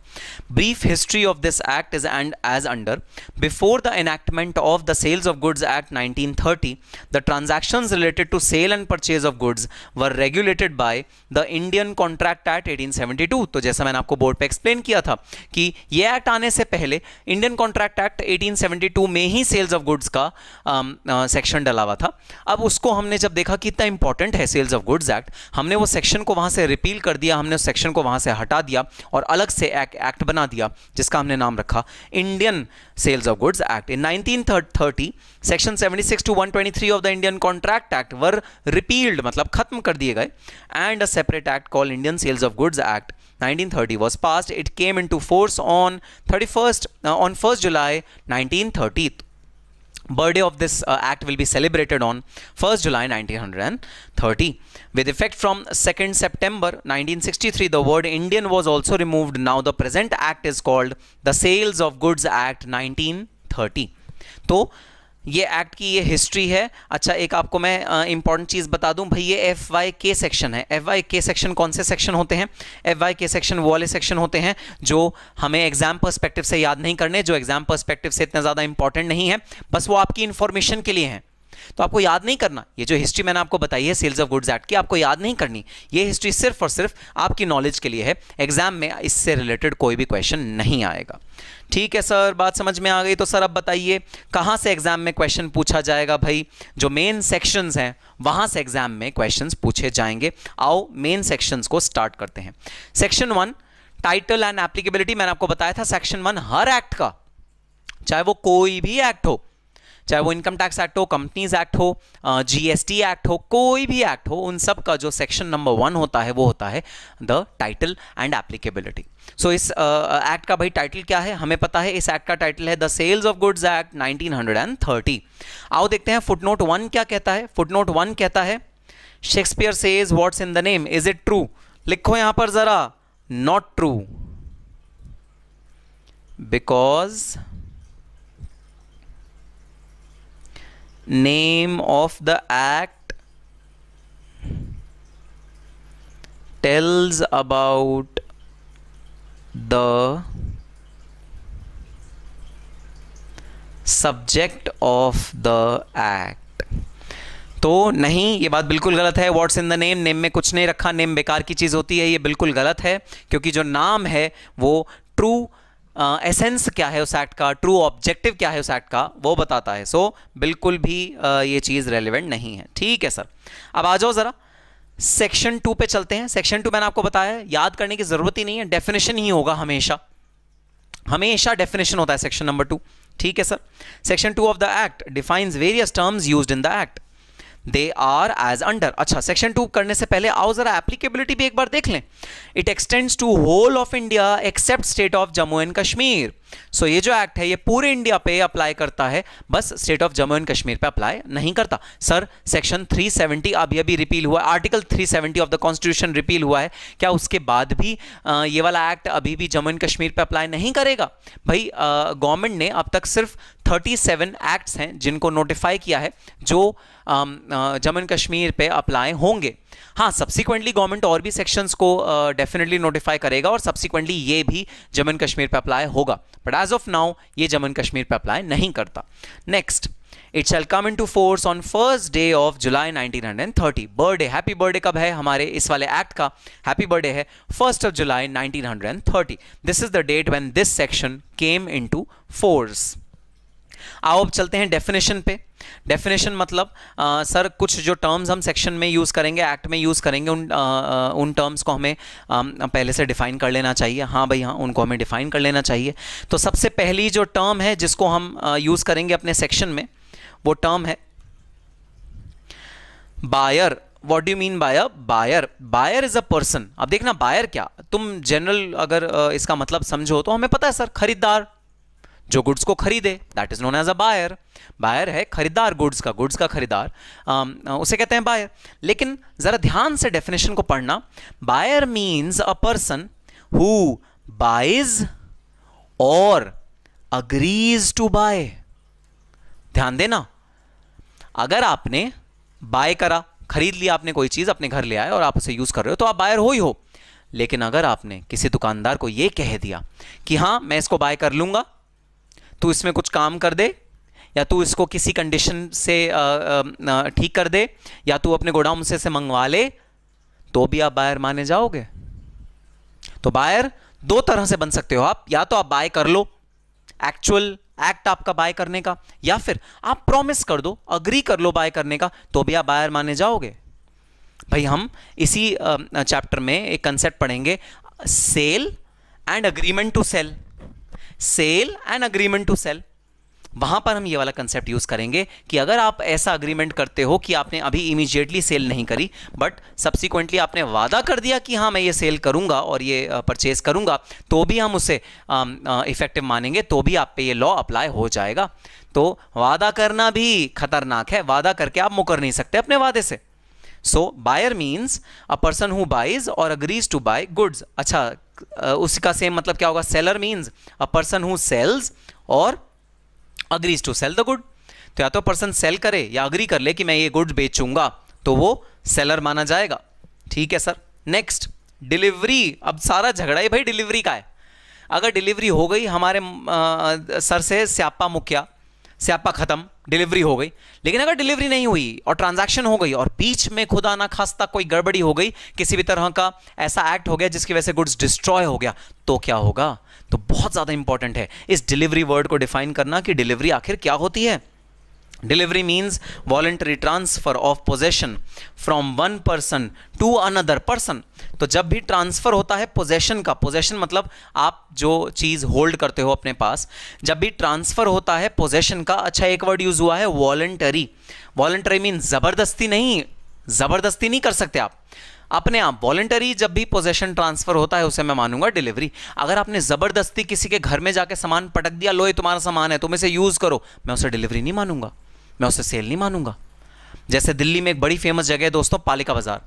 brief history of this act is and as under before the enactment of the sales of goods act nineteen thirty the transaction related to sale and purchase of goods were regulated by the Indian contract act eighteen तो जैसा मैंने आपको आपको बोर्ड पे एक्सप्लेन किया था कि ये एक्ट आने से पहले इंडियन कॉन्ट्रैक्ट एक्ट 1872 में ही सेल्स ऑफ गुड्स का सेक्शन um, uh, डला हुआ था अब उसको हमने जब देखा कि इतना इंपॉर्टेंट है सेल्स ऑफ गुड्स एक्ट हमने वो सेक्शन को वहाँ से रिपील कर दिया हमने उस सेक्शन को वहाँ से हटा दिया और अलग से एक, एक्ट बना दिया जिसका हमने नाम रखा Indian sales of goods act in 1930 section 76 to 123 of the Indian contract act were repealed मतलब खत्म कर दिए गए and a separate act call Indian sales of goods act 1930 was passed. It came into force on 31st uh, on 1st July 1930 birthday of this uh, act will be celebrated on 1st July 1930. With effect from 2nd September 1963, the word Indian was also removed. Now the present act is called the Sales of Goods Act 1930. So ये एक्ट की ये हिस्ट्री है अच्छा एक आपको मैं इंपॉर्टेंट चीज़ बता दूं भाई ये एफ वाई के सेक्शन है एफ वाई के सेक्शन कौन से सेक्शन होते हैं एफ वाई के सेक्शन वो वाले सेक्शन होते हैं जो हमें एग्जाम पर्सपेक्टिव से याद नहीं करने जो एग्जाम पर्सपेक्टिव से इतना ज़्यादा इंपॉर्टेंट नहीं है बस वो आपकी इन्फॉर्मेशन के लिए हैं तो आपको याद नहीं करना ये जो हिस्ट्री मैंने आपको बताई है सेल्स ऑफ गुड्स एक्ट की आपको याद नहीं करनी ये हिस्ट्री सिर्फ और सिर्फ आपकी नॉलेज के लिए है एग्जाम में इससे रिलेटेड कोई भी क्वेश्चन नहीं आएगा ठीक है सर बात समझ में आ गई तो सर अब बताइए कहाँ से एग्जाम में क्वेश्चन पूछा जाएगा भाई जो मेन सेक्शंस हैं वहाँ से एग्जाम में क्वेश्चंस पूछे जाएंगे आओ मेन सेक्शंस को स्टार्ट करते हैं section one title and applicability मैंने आपको बताया था सेक्शन वन हर एक्ट का चाहे वो कोई भी एक्ट हो चाहे वो इनकम टैक्स एक्ट हो कंपनीज एक्ट हो जीएसटी एक्ट हो कोई भी एक्ट हो उन सब का जो सेक्शन नंबर वन होता है वो होता है the title and applicability so so, इस एक्ट uh, uh का भाई टाइटल क्या है हमें पता है इस एक्ट का टाइटल है the sales of goods act 1930 आओ देखते हैं फुटनोट वन क्या कहता है फुटनोट वन कहता है Shakespeare says what's in the name is it true लिखो यहां पर जरा not true because name of the act tells about the subject of the act तो नहीं ये बात बिल्कुल गलत है what's in the name name में कुछ नहीं रखा नेम बेकार की चीज़ होती है ये बिल्कुल गलत है क्योंकि जो नाम है वो ट्रू एसेंस uh, क्या है उस एक्ट का ट्रू ऑब्जेक्टिव क्या है उस एक्ट का वो बताता है सो so, बिल्कुल भी uh, ये चीज़ रेलिवेंट नहीं है ठीक है सर अब आ जाओ ज़रा सेक्शन टू पे चलते हैं सेक्शन टू मैंने आपको बताया याद करने की जरूरत ही नहीं है डेफिनेशन ही होगा हमेशा हमेशा डेफिनेशन होता है सेक्शन नंबर टू ठीक है sir section two of the act defines various terms use in the act they are as under अच्छा सेक्शन टू करने से पहले आओ जरा एप्लीकेबिलिटी भी एक बार देख लें it extends to whole of India except state of Jammu and Kashmir so so, ये जो एक्ट है ये पूरे इंडिया पे अप्लाई करता है बस state of Jammu and Kashmir पे अप्लाई नहीं करता सर सेक्शन 370 अभी अभी रिपील हुआ है article 370 of the constitution repeal हुआ है क्या उसके बाद भी आ, ये वाला एक्ट अभी भी जम्मू एंड कश्मीर पे अप्लाई नहीं करेगा भाई गवर्नमेंट ने अब तक सिर्फ 37 एक्ट्स हैं जिनको नोटिफाई किया है जो जम्मू एंड कश्मीर पे अप्लाई होंगे हाँ सब्सिक्वेंटली गवर्नमेंट और भी सेक्शंस को डेफिनेटली uh, नोटिफाई करेगा और सब्सिक्वेंटली ये भी जम्मू कश्मीर पे अप्लाई होगा बट एज ऑफ नाउ ये जम्मू कश्मीर पे अप्लाई नहीं करता next it shall come in to force on first day of July 1930 birthday happy birthday कब है हमारे इस वाले एक्ट का हैप्पी बर्थडे है first of July 1930 this is the date when this section came in to force आओ अब चलते हैं डेफिनेशन पे डेफिनेशन मतलब आ, सर कुछ जो टर्म्स हम सेक्शन में यूज़ करेंगे एक्ट में यूज़ करेंगे उन आ, उन टर्म्स को हमें आ, पहले से डिफ़ाइन कर लेना चाहिए हाँ भाई हाँ उनको हमें डिफ़ाइन कर लेना चाहिए तो सबसे पहली जो टर्म है जिसको हम यूज़ करेंगे अपने सेक्शन में वो टर्म है buyer what do mean by a buyer buyer is a person अब देखना बायर क्या तुम जनरल अगर इसका मतलब समझो तो हमें पता है सर खरीदार जो गुड्स को खरीदे that is known as a buyer buyer है खरीदार गुड्स का गुड्स का खरीदार आ, um, uh, उसे कहते हैं बायर लेकिन ज़रा ध्यान से डेफिनेशन को पढ़ना buyer means a person who buys or agrees to buy ध्यान देना अगर आपने बाय करा खरीद लिया आपने कोई चीज़ अपने घर ले आए और आप उसे यूज़ कर रहे हो तो आप बायर हो ही हो लेकिन अगर आपने किसी दुकानदार को ये कह दिया कि हाँ मैं इसको बाय कर लूंगा तू इसमें कुछ काम कर दे या तू इसको किसी कंडीशन से ठीक कर दे या तू अपने गोडाउन से इसे मंगवा ले तो भी आप बायर माने जाओगे तो बायर दो तरह से बन सकते हो आप या तो आप बाय कर लो एक्चुअल एक्ट आपका बाय करने का या फिर आप प्रॉमिस कर दो अग्री कर लो बाय करने का तो भी आप बायर माने जाओगे भाई हम इसी चैप्टर में एक कंसेप्ट पढ़ेंगे sale and agreement to sale sale and agreement to sale वहां पर हम ये वाला कंसेप्ट यूज करेंगे कि अगर आप ऐसा अग्रीमेंट करते हो कि आपने अभी इमीजिएटली सेल नहीं करी बट सब्सिक्वेंटली आपने वादा कर दिया कि हाँ मैं ये सेल करूंगा और ये परचेज करूंगा तो भी हम उसे इफेक्टिव मानेंगे तो भी आप पे ये लॉ अप्लाई हो जाएगा तो वादा करना भी खतरनाक है वादा करके आप मुकर नहीं सकते अपने वादे से so buyer means a person who buys or agrees to buy goods अच्छा उसका सेम मतलब क्या होगा seller means a person who sells or agrees to sell the good तो या तो पर्सन सेल करे या अग्री कर ले कि मैं ये गुड बेचूंगा तो वो सेलर माना जाएगा ठीक है सर नेक्स्ट डिलीवरी अब सारा झगड़ा ही भाई डिलीवरी का है अगर डिलीवरी हो गई हमारे आ, सर से स्यापा मुखिया स्यापा ख़त्म डिलीवरी हो गई लेकिन अगर डिलीवरी नहीं हुई और ट्रांजैक्शन हो गई और बीच में खुदा ना खास्ता कोई गड़बड़ी हो गई किसी भी तरह का ऐसा एक्ट हो गया जिसकी वजह से गुड्स डिस्ट्रॉय हो गया तो क्या होगा तो बहुत ज़्यादा इंपॉर्टेंट है इस डिलीवरी वर्ड को डिफाइन करना कि डिलीवरी आखिर क्या होती है delivery means voluntary transfer of possession from one person to another person तो जब भी ट्रांसफ़र होता है पोजेशन का पोजेशन मतलब आप जो चीज़ होल्ड करते हो अपने पास जब भी ट्रांसफ़र होता है पोजेशन का अच्छा एक वर्ड यूज़ हुआ है वॉलेंटरी वॉलेंटरी मीन्स ज़बरदस्ती नहीं ज़बरदस्ती नहीं कर सकते आप अपने आप वॉलेंटरी जब भी पोजेशन ट्रांसफर होता है उसे मैं मानूंगा डिलीवरी अगर आपने ज़बरदस्ती किसी के घर में जाके सामान पटक दिया लो ये तुम्हारा सामान है तुम इसे यूज़ करो मैं उसे डिलीवरी नहीं मानूंगा मैं उसे सेल नहीं मानूंगा जैसे दिल्ली में एक बड़ी फेमस जगह है दोस्तों पालिका बाज़ार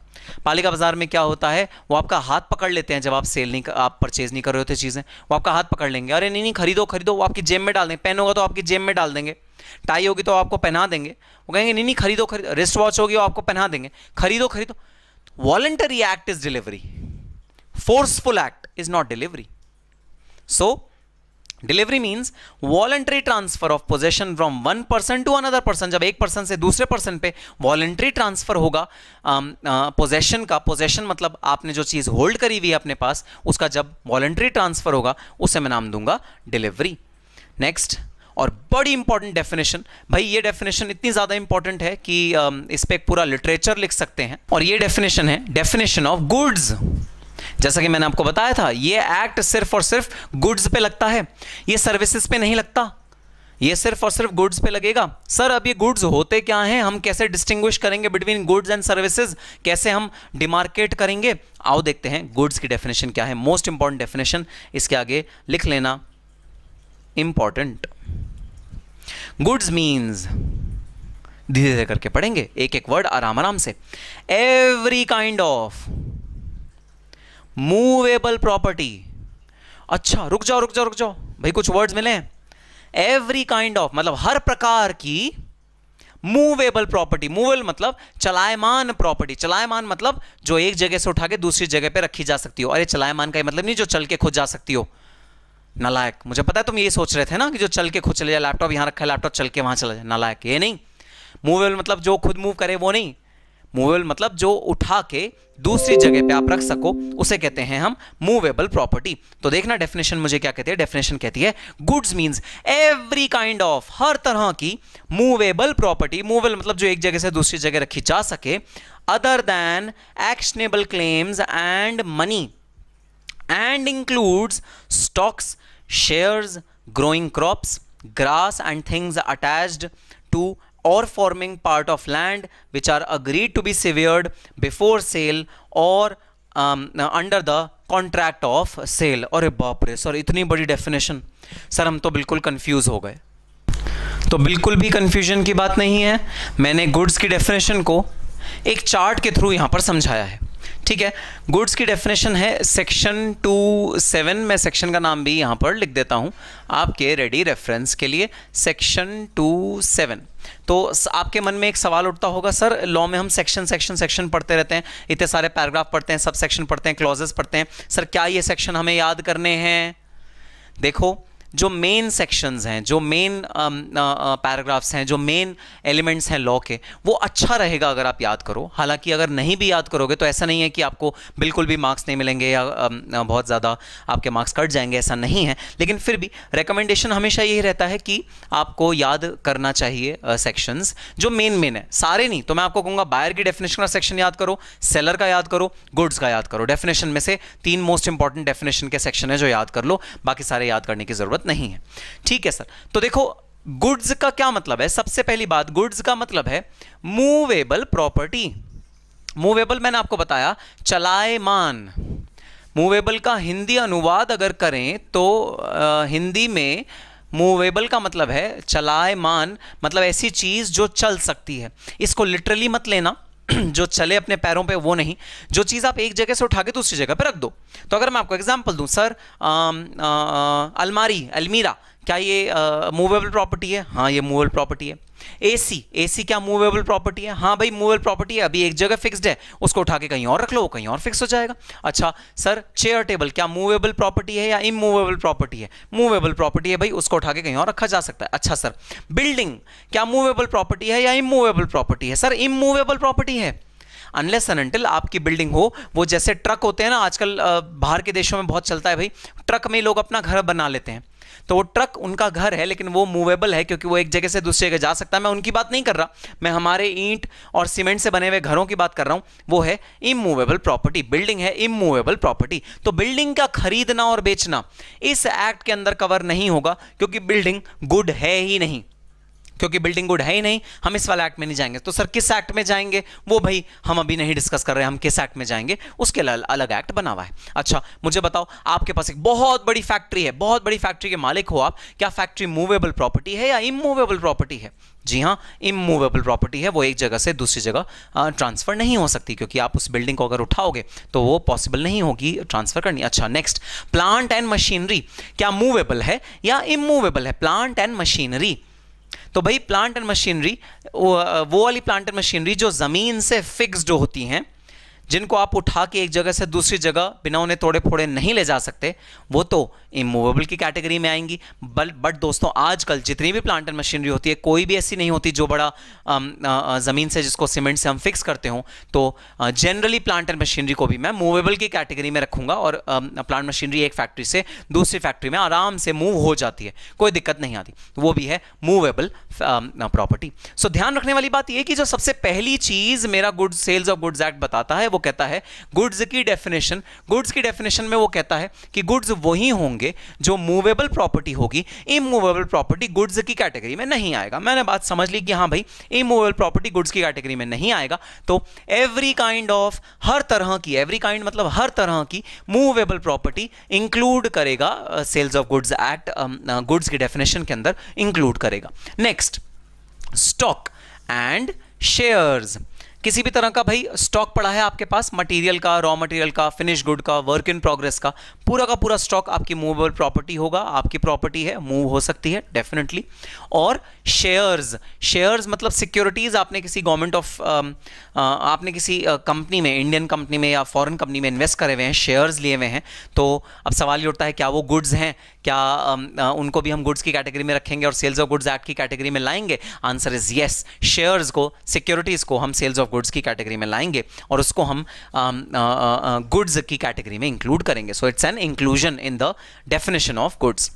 पालिका बाज़ार में क्या होता है वो आपका हाथ पकड़ लेते हैं जब आप सेल नहीं आप परचेज़ नहीं कर रहे होते चीज़ें वो आपका हाथ पकड़ लेंगे अरे नहीं नहीं खरीदो खरीदो वो आपकी जेब में डाल देंगे पेन होगा तो आपकी जेब में डाल देंगे टाई होगी तो आपको पहना देंगे वो कहेंगे नहीं नहीं खरीदो खरीदो रिस्ट वॉच होगी वो आपको पहना देंगे खरीदो खरीदो voluntary act is delivery forceful act is not delivery so delivery means voluntary transfer of possession from one person to another person जब एक पर्सन से दूसरे पर्सन पे वॉलेंट्री ट्रांसफर होगा पोजेशन um, uh, का पोजेशन मतलब आपने जो चीज़ होल्ड करी हुई है अपने पास उसका जब वॉलेंट्री ट्रांसफर होगा उसे मैं नाम दूंगा डिलीवरी नेक्स्ट और बड़ी इंपॉर्टेंट डेफिनेशन भाई ये डेफिनेशन इतनी ज़्यादा इंपॉर्टेंट है कि um, इस पर पूरा लिटरेचर लिख सकते हैं और ये डेफिनेशन है डेफिनेशन ऑफ गुड्स जैसा कि मैंने आपको बताया था ये एक्ट सिर्फ और सिर्फ गुड्स पे लगता है ये सर्विसेज पे नहीं लगता ये सिर्फ और सिर्फ गुड्स पे लगेगा सर अब ये गुड्स होते क्या हैं हम कैसे डिस्टिंग्विश करेंगे बिटवीन गुड्स एंड सर्विसेज कैसे हम डिमार्केट करेंगे आओ देखते हैं गुड्स की डेफिनेशन क्या है मोस्ट इंपॉर्टेंट डेफिनेशन इसके आगे लिख लेना इंपॉर्टेंट गुड्स मीन्स धीरे धीरे करके पढ़ेंगे एक एक वर्ड आराम आराम से every kind of movable property अच्छा रुक जाओ रुक जाओ रुक जाओ भाई कुछ वर्ड्स मिले एवरी काइंड ऑफ मतलब हर प्रकार की मूवेबल प्रॉपर्टी मूवेबल मतलब चलायमान प्रॉपर्टी चलायमान मतलब जो एक जगह से उठा के दूसरी जगह पे रखी जा सकती हो अरे चलायमान का मतलब नहीं जो चल के खुद जा सकती हो नलायक मुझे पता है तुम ये सोच रहे थे ना कि जो चल के खुद चले जाए लैपटॉप यहाँ रखा है लैपटॉप चल के वहां चला जाए नलायक ये नहीं मूवेबल मतलब जो खुद मूव करे वो नहीं मूवेबल मतलब जो उठा के दूसरी जगह पे आप रख सको उसे कहते हैं हम मूवेबल प्रॉपर्टी तो देखना डेफिनेशन मुझे क्या कहती है डेफिनेशन कहती है goods means every kind of हर तरह की मूवेबल प्रॉपर्टी मूवेबल मतलब जो एक जगह से दूसरी जगह रखी जा सके other than actionable claims and money and includes stocks shares growing crops grass and things attached to or forming part of land which are agreed to be severed before sale or um, under the contract of sale और ए रे सर इतनी बड़ी डेफिनेशन सर हम तो बिल्कुल कंफ्यूज हो गए तो बिल्कुल भी कंफ्यूजन की बात नहीं है मैंने गुड्स की डेफिनेशन को एक चार्ट के थ्रू यहाँ पर समझाया है ठीक है गुड्स की डेफिनेशन है सेक्शन टू सेवन मैं सेक्शन का नाम भी यहाँ पर लिख देता हूँ आपके रेडी रेफरेंस के लिए सेक्शन टू सेवन तो आपके मन में एक सवाल उठता होगा सर लॉ में हम सेक्शन सेक्शन सेक्शन पढ़ते रहते हैं इतने सारे पैराग्राफ पढ़ते हैं सब सेक्शन पढ़ते हैं क्लॉजेस पढ़ते हैं सर क्या ये सेक्शन हमें याद करने हैं देखो जो मेन सेक्शंस हैं जो main paragraphs um, uh, uh, हैं जो मेन एलिमेंट्स हैं लॉ के वो अच्छा रहेगा अगर आप याद करो हालांकि अगर नहीं भी याद करोगे तो ऐसा नहीं है कि आपको बिल्कुल भी मार्क्स नहीं मिलेंगे या um, uh, बहुत ज़्यादा आपके मार्क्स कट जाएंगे ऐसा नहीं है लेकिन फिर भी रिकमेंडेशन हमेशा यही रहता है कि आपको याद करना चाहिए सेक्शंस जो मेन मेन है सारे नहीं तो मैं आपको कहूँगा बायर की डेफिनेशन का सेक्शन याद करो सेलर का याद करो गुड्स का याद करो डेफिनेशन में से तीन मोस्ट इंपॉर्टेंट डेफिनेशन के सेक्शन है जो याद कर लो बाकी सारे याद करने की ज़रूरत नहीं है ठीक है सर तो देखो गुड्स का क्या मतलब है सबसे पहली बात गुड्स का मतलब है मूवेबल प्रॉपर्टी मूवेबल मैंने आपको बताया चलायमान मूवेबल का हिंदी अनुवाद अगर करें तो आ, हिंदी में मूवेबल का मतलब है चलायमान मतलब ऐसी चीज़ जो चल सकती है इसको लिटरली मत लेना जो चले अपने पैरों पे वो नहीं जो चीज़ आप एक जगह से उठा के दूसरी जगह पे रख दो तो अगर मैं आपको एग्जांपल दूं सर अलमारी अलमीरा क्या ये मूवेबल प्रॉपर्टी है हाँ ये मूवेबल प्रॉपर्टी है एसी एसी क्या मूवेबल प्रॉपर्टी है हाँ भाई मूवेबल प्रॉपर्टी है अभी एक जगह फिक्स्ड है उसको उठा के कहीं और रख लो वो कहीं और फिक्स हो जाएगा अच्छा सर चेयर टेबल क्या मूवेबल प्रॉपर्टी है या इमूवेबल प्रॉपर्टी है मूवेबल प्रॉपर्टी है भाई उसको उठा के कहीं और रखा जा सकता है अच्छा सर बिल्डिंग क्या मूवेबल प्रॉपर्टी है या इमूवेबल प्रॉपर्टी है सर इमूवेबल प्रॉपर्टी है अनलेस अनटिल आपकी बिल्डिंग हो वो जैसे ट्रक होते हैं ना आजकल बाहर के देशों में बहुत चलता है भाई ट्रक में लोग अपना घर बना लेते हैं तो वो ट्रक उनका घर है लेकिन वो मूवेबल है क्योंकि वो एक जगह से दूसरी जगह जा सकता है मैं उनकी बात नहीं कर रहा मैं हमारे ईंट और सीमेंट से बने हुए घरों की बात कर रहा हूँ वो है इमूवेबल प्रॉपर्टी बिल्डिंग है इमूवेबल प्रॉपर्टी तो बिल्डिंग का खरीदना और बेचना इस एक्ट के अंदर कवर नहीं होगा क्योंकि बिल्डिंग गुड है ही नहीं क्योंकि बिल्डिंग गुड है ही नहीं हम इस वाले एक्ट में नहीं जाएंगे तो सर किस एक्ट में जाएंगे वो भाई हम अभी नहीं डिस्कस कर रहे हम किस एक्ट में जाएंगे उसके लिए अलग एक्ट बना हुआ है अच्छा मुझे बताओ आपके पास एक बहुत बड़ी फैक्ट्री है बहुत बड़ी फैक्ट्री के मालिक हो आप क्या फैक्ट्री मूवेबल प्रॉपर्टी है या इमूवेबल प्रॉपर्टी है जी हाँ इमूवेबल प्रॉपर्टी है वो एक जगह से दूसरी जगह ट्रांसफर नहीं हो सकती क्योंकि आप उस बिल्डिंग को अगर उठाओगे तो वो पॉसिबल नहीं होगी ट्रांसफर करनी अच्छा नेक्स्ट प्लांट एंड मशीनरी क्या मूवेबल है या इमूवेबल है प्लांट एंड मशीनरी तो भाई प्लांट एंड मशीनरी वो वाली प्लांट एंड मशीनरी जो ज़मीन से फिक्स्ड होती हैं जिनको आप उठा के एक जगह से दूसरी जगह बिना उन्हें तोड़े फोड़े नहीं ले जा सकते वो तो इमूवेबल की कैटेगरी में आएंगी बल बट दोस्तों आजकल जितनी भी प्लांट एंड मशीनरी होती है कोई भी ऐसी नहीं होती जो बड़ा ज़मीन से जिसको सीमेंट से हम फिक्स करते हों तो जनरली प्लांट एंड मशीनरी को भी मैं मूवेबल की कैटेगरी में रखूँगा और प्लांट मशीनरी एक फैक्ट्री से दूसरी फैक्ट्री में आराम से मूव हो जाती है कोई दिक्कत नहीं आती वो भी है मूवेबल प्रॉपर्टी सो ध्यान रखने वाली बात यह कि जो सबसे पहली चीज़ मेरा गुड सेल्स और गुड्स एक्ट बताता है वो कहता है गुड्स की डेफिनेशन गुड्स की डेफिनेशन में वो कहता है कि गुड्स वही होंगे जो मूवेबल प्रॉपर्टी होगी इमूवेबल प्रॉपर्टी गुड्स की कैटेगरी में नहीं आएगा मैंने बात समझ ली कि हाँ भाई इमूवेबल प्रॉपर्टी गुड्स की कैटेगरी में नहीं आएगा तो एवरी काइंड ऑफ हर तरह की एवरी काइंड मतलब हर तरह की मूवेबल प्रॉपर्टी इंक्लूड करेगा sales of goods act goods की डेफिनेशन के अंदर इंक्लूड करेगा नेक्स्ट स्टॉक एंड शेयर्स किसी भी तरह का भाई स्टॉक पड़ा है आपके पास मटेरियल का रॉ मटेरियल का फिनिश गुड का वर्क इन प्रोग्रेस का पूरा का पूरा स्टॉक आपकी मूवेबल प्रॉपर्टी होगा आपकी प्रॉपर्टी है मूव हो सकती है डेफिनेटली और शेयर्स शेयर्स मतलब सिक्योरिटीज़ आपने किसी गवर्नमेंट ऑफ um, uh, आपने किसी कंपनी uh, में इंडियन कंपनी में या फॉरन कंपनी में इन्वेस्ट करे हुए हैं शेयर्स लिए हुए हैं तो अब सवाल ये उठता है क्या वो गुड्स हैं क्या आ, um, uh, उनको भी हम गुड्स की कैटेगरी में रखेंगे और सेल्स ऑफ गुड्स एक्ट की कैटेगरी में लाएंगे आंसर इज येस शेयर्स को सिक्योरिटीज़ को हम सेल्स ऑफ गुड्स की कैटेगरी में लाएंगे और उसको हम goods um, uh, uh, uh, की कैटेगरी में इंक्लूड करेंगे so it's an inclusion in the definition of goods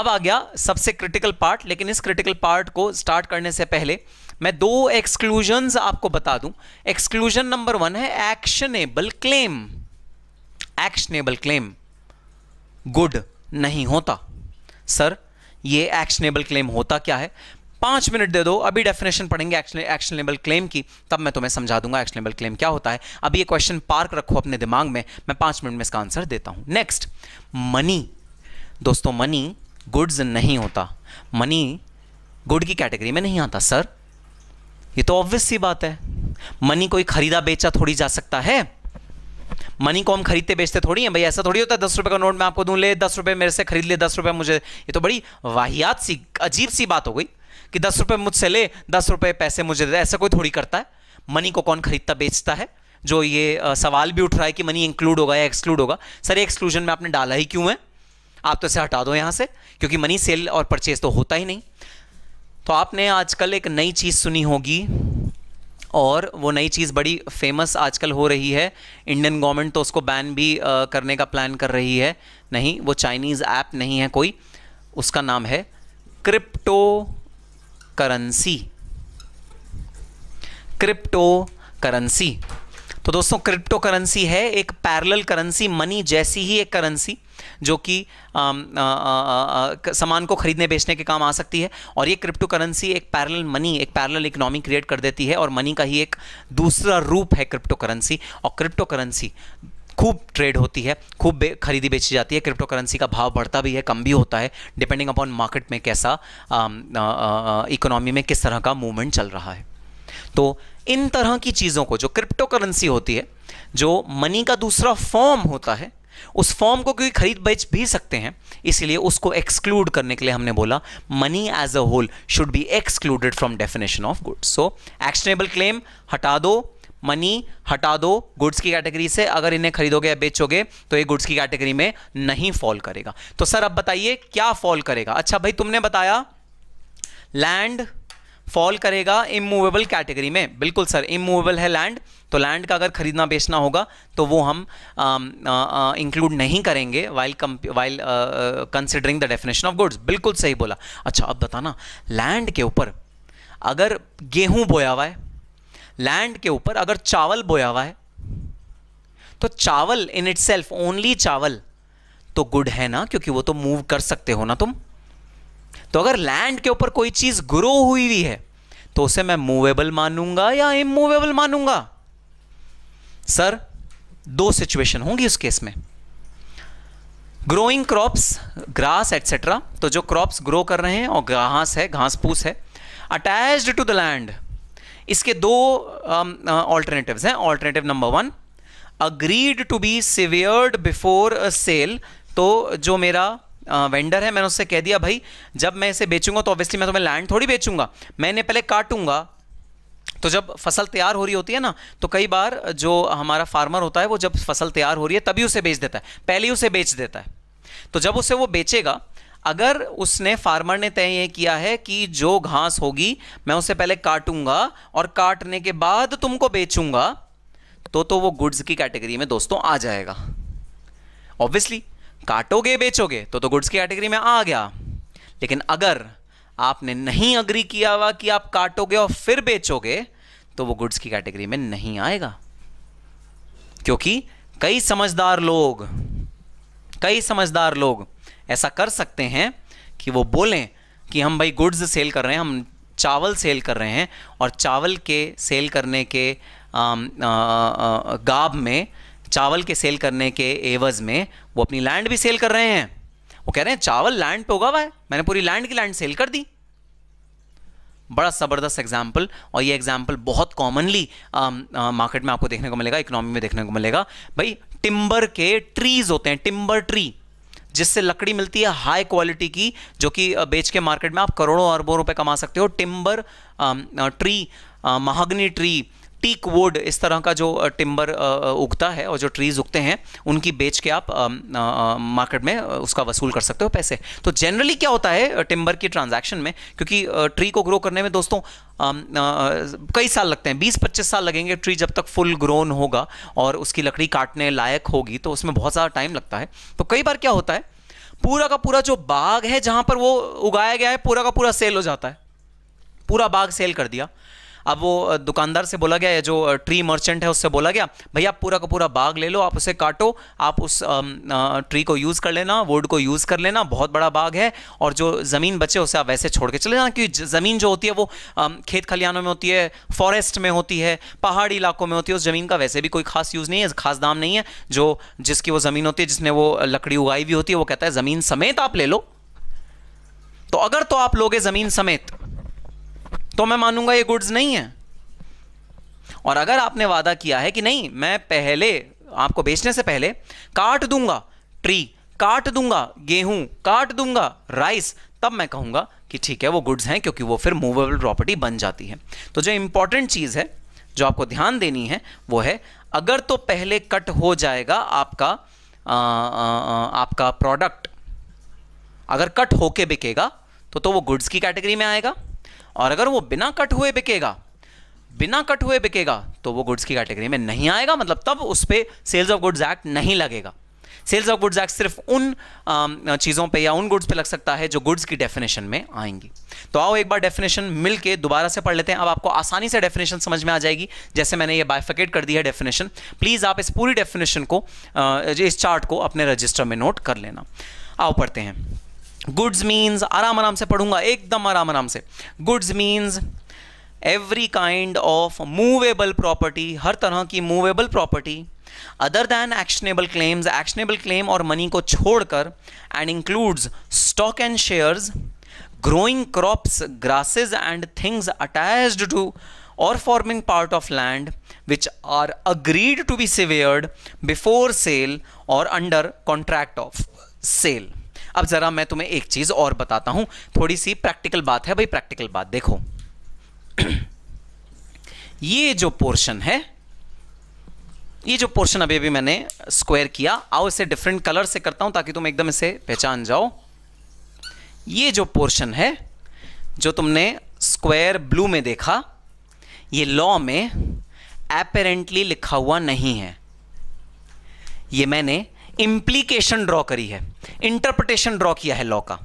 अब आ गया सबसे क्रिटिकल पार्ट लेकिन इस क्रिटिकल पार्ट को स्टार्ट करने से पहले मैं दो एक्सक्लूजन्स आपको बता दूं एक्सक्लूजन नंबर वन है actionable claim actionable claim good नहीं होता सर ये एक्शनेबल क्लेम होता क्या है पांच मिनट दे दो अभी डेफिनेशन पढ़ेंगे एक्शनेबल क्लेम की तब मैं तुम्हें समझा दूंगा एक्शनेबल क्लेम क्या होता है अभी ये क्वेश्चन पार्क रखो अपने दिमाग में मैं पांच मिनट में इसका आंसर देता हूं नेक्स्ट मनी दोस्तों मनी गुड्स नहीं होता मनी गुड की कैटेगरी में नहीं आता सर ये तो ऑब्वियस सी बात है मनी कोई खरीदा बेचा थोड़ी जा सकता है मनी को हम खरीदते बेचते थोड़ी हैं भाई ऐसा थोड़ी होता है दस रुपये का नोट मैं आपको दूं ले दस रुपये मेरे से खरीद ले दस रुपये मुझे ये तो बड़ी वाहियात सी अजीब सी बात हो गई कि दस रुपये मुझसे ले दस रुपये पैसे मुझे दे ऐसा कोई थोड़ी करता है मनी को कौन खरीदता बेचता है जो ये आ, सवाल भी उठ रहा है कि मनी इंक्लूड होगा या एक्सक्लूड होगा सर एक्सक्लूजन में आपने डाला ही क्यों है आप तो इसे हटा दो यहाँ से क्योंकि मनी सेल और परचेज तो होता ही नहीं तो आपने आजकल एक नई चीज़ सुनी होगी और वो नई चीज़ बड़ी फेमस आजकल हो रही है इंडियन गवर्नमेंट तो उसको बैन भी आ, करने का प्लान कर रही है नहीं वो चाइनीज़ ऐप नहीं है कोई उसका नाम है क्रिप्टो करेंसी क्रिप्टो करेंसी तो दोस्तों क्रिप्टो करेंसी है एक पैरेलल करेंसी मनी जैसी ही एक करेंसी जो कि सामान को खरीदने बेचने के काम आ सकती है और ये क्रिप्टो करेंसी एक पैरेलल मनी एक पैरेलल इकोनॉमी क्रिएट कर देती है और मनी का ही एक दूसरा रूप है क्रिप्टो करेंसी और क्रिप्टो करेंसी खूब ट्रेड होती है खूब खरीदी बेची जाती है क्रिप्टो करेंसी का भाव बढ़ता भी है कम भी होता है डिपेंडिंग अपॉन मार्केट में कैसा इकोनॉमी um, uh, uh, में किस तरह का मूवमेंट चल रहा है तो इन तरह की चीज़ों को जो क्रिप्टो करेंसी होती है जो मनी का दूसरा फॉर्म होता है उस फॉर्म को क्योंकि खरीद बेच भी सकते हैं इसलिए उसको एक्सक्लूड करने के लिए हमने बोला money as a whole should be excluded from definition of goods so actionable claim हटा दो मनी हटा दो गुड्स की कैटेगरी से अगर इन्हें खरीदोगे या बेचोगे तो ये गुड्स की कैटेगरी में नहीं फॉल करेगा तो सर अब बताइए क्या फॉल करेगा अच्छा भाई तुमने बताया लैंड फॉल करेगा इमूवेबल कैटेगरी में बिल्कुल सर इमूवेबल है लैंड तो लैंड का अगर खरीदना बेचना होगा तो वो हम इंक्लूड नहीं करेंगे while while considering the definition of goods बिल्कुल सही बोला अच्छा अब बताना लैंड के ऊपर अगर गेहूं बोया हुआ है लैंड के ऊपर अगर चावल बोया हुआ है तो चावल इन इट सेल्फ ओनली चावल तो गुड है ना क्योंकि वो तो मूव कर सकते हो ना तुम तो अगर लैंड के ऊपर कोई चीज ग्रो हुई हुई है तो उसे मैं मूवेबल मानूंगा या इमूवेबल मानूंगा सर दो सिचुएशन होंगी उस केस में ग्रोइंग क्रॉप्स ग्रास एटसेट्रा तो जो क्रॉप्स ग्रो कर रहे हैं और घास है घास फूस है अटैच्ड टू द लैंड इसके दो ऑल्टरनेटिव um, uh, हैं alternative number one agreed to be severed before sale तो जो मेरा वेंडर uh, है मैंने उससे कह दिया भाई जब मैं इसे बेचूंगा तो ऑब्वियसली मैं तुम्हें तो लैंड थोड़ी बेचूंगा मैंने पहले काटूंगा तो जब फसल तैयार हो रही होती है ना तो कई बार जो हमारा फार्मर होता है वो जब फसल तैयार हो रही है तभी उसे बेच देता है पहले ही उसे बेच देता है तो जब उसे वो बेचेगा अगर उसने फार्मर ने तय ये किया है कि जो घास होगी मैं उसे पहले काटूंगा और काटने के बाद तुमको बेचूंगा तो तो वो गुड्स की कैटेगरी में दोस्तों आ जाएगा ऑब्वियसली काटोगे बेचोगे तो तो गुड्स की कैटेगरी में आ गया लेकिन अगर आपने नहीं अग्री किया हुआ कि आप काटोगे और फिर बेचोगे तो वो गुड्स की कैटेगरी में नहीं आएगा क्योंकि कई समझदार लोग कई समझदार लोग ऐसा कर सकते हैं कि वो बोलें कि हम भाई गुड्स सेल कर रहे हैं हम चावल सेल कर रहे हैं और चावल के सेल करने के गाब में चावल के सेल करने के एवज में वो अपनी लैंड भी सेल कर रहे हैं वो कह रहे हैं चावल लैंड पे होगा हुआ है मैंने पूरी लैंड की लैंड सेल कर दी बड़ा ज़बरदस्त एग्जाम्पल और ये एग्जाम्पल बहुत कॉमनली मार्केट में आपको देखने को मिलेगा इकोनॉमी में देखने को मिलेगा भाई टिम्बर के ट्रीज होते हैं टिम्बर ट्री जिससे लकड़ी मिलती है हाई क्वालिटी की जो कि बेच के मार्केट में आप करोड़ों अरबों रुपए कमा सकते हो timber tree mahogany tree teak wood इस तरह का जो टिम्बर उगता है और जो ट्रीज उगते हैं उनकी बेच के आप मार्केट में उसका वसूल कर सकते हो पैसे तो जनरली क्या होता है टिम्बर की ट्रांजैक्शन में क्योंकि ट्री को ग्रो करने में दोस्तों कई साल लगते हैं 20-25 साल लगेंगे ट्री जब तक फुल ग्रोन होगा और उसकी लकड़ी काटने लायक होगी तो उसमें बहुत ज़्यादा टाइम लगता है तो कई बार क्या होता है पूरा का पूरा जो बाग है जहाँ पर वो उगाया गया है पूरा का पूरा सेल हो जाता है पूरा बाग सेल कर दिया अब वो दुकानदार से बोला गया या जो ट्री मर्चेंट है उससे बोला गया भाई आप पूरा का पूरा बाग ले लो आप उसे काटो आप उस ट्री को यूज़ कर लेना वुड को यूज़ कर लेना बहुत बड़ा बाग है और जो ज़मीन बचे उसे आप वैसे छोड़ के चले जाना क्योंकि ज़मीन जो होती है वो खेत खलियानों में होती है फॉरेस्ट में होती है पहाड़ी इलाकों में होती है उस ज़मीन का वैसे भी कोई खास यूज़ नहीं है खास दाम नहीं है जो जिसकी वो ज़मीन होती है जिसने वो लकड़ी उगाई भी होती है वो कहता है ज़मीन समेत आप ले लो तो अगर तो आप लोगे ज़मीन समेत तो मैं मानूंगा ये गुड्स नहीं है और अगर आपने वादा किया है कि नहीं मैं पहले आपको बेचने से पहले काट दूंगा ट्री काट दूंगा गेहूं काट दूंगा राइस तब मैं कहूंगा कि ठीक है वो गुड्स हैं क्योंकि वो फिर मूवेबल प्रॉपर्टी बन जाती है तो जो इंपॉर्टेंट चीज़ है जो आपको ध्यान देनी है वो है अगर तो पहले कट हो जाएगा आपका आ, आ, आ, आपका प्रोडक्ट अगर कट होके बिकेगा तो तो वो गुड्स की कैटेगरी में आएगा और अगर वो बिना कट हुए बिकेगा बिना कट हुए बिकेगा तो वो गुड्स की कैटेगरी में नहीं आएगा मतलब तब उस पर सेल्स ऑफ गुड्स एक्ट नहीं लगेगा सेल्स ऑफ गुड्स एक्ट सिर्फ उन चीज़ों पे या उन गुड्स पे लग सकता है जो गुड्स की डेफिनेशन में आएंगी तो आओ एक बार डेफिनेशन मिलके दोबारा से पढ़ लेते हैं अब आपको आसानी से डेफिनेशन समझ में आ जाएगी जैसे मैंने ये बायफकेट कर दी है डेफिनेशन प्लीज़ आप इस पूरी डेफिनेशन को इस चार्ट को अपने रजिस्टर में नोट कर लेना आओ पढ़ते हैं गुड्स मीन्स आराम आराम से पढ़ूंगा एकदम आराम आराम से goods means every kind of movable property हर तरह की movable property other than actionable claims actionable claim और मनी को छोड़कर and includes stock and shares growing crops grasses and things attached to or forming part of land which are agreed to be severed before sale or under contract of sale अब ज़रा मैं तुम्हें एक चीज़ और बताता हूं थोड़ी सी प्रैक्टिकल बात है भाई प्रैक्टिकल बात देखो ये जो पोर्शन है ये जो पोर्शन अभी अभी मैंने स्क्वायर किया आओ इसे डिफरेंट कलर से करता हूं ताकि तुम एकदम इसे पहचान जाओ ये जो पोर्शन है जो तुमने स्क्वायर ब्लू में देखा ये लॉ में एपेरेंटली लिखा हुआ नहीं है ये मैंने इंप्लीकेशन ड्रॉ करी है इंटरप्रिटेशन ड्रॉ किया है लॉ का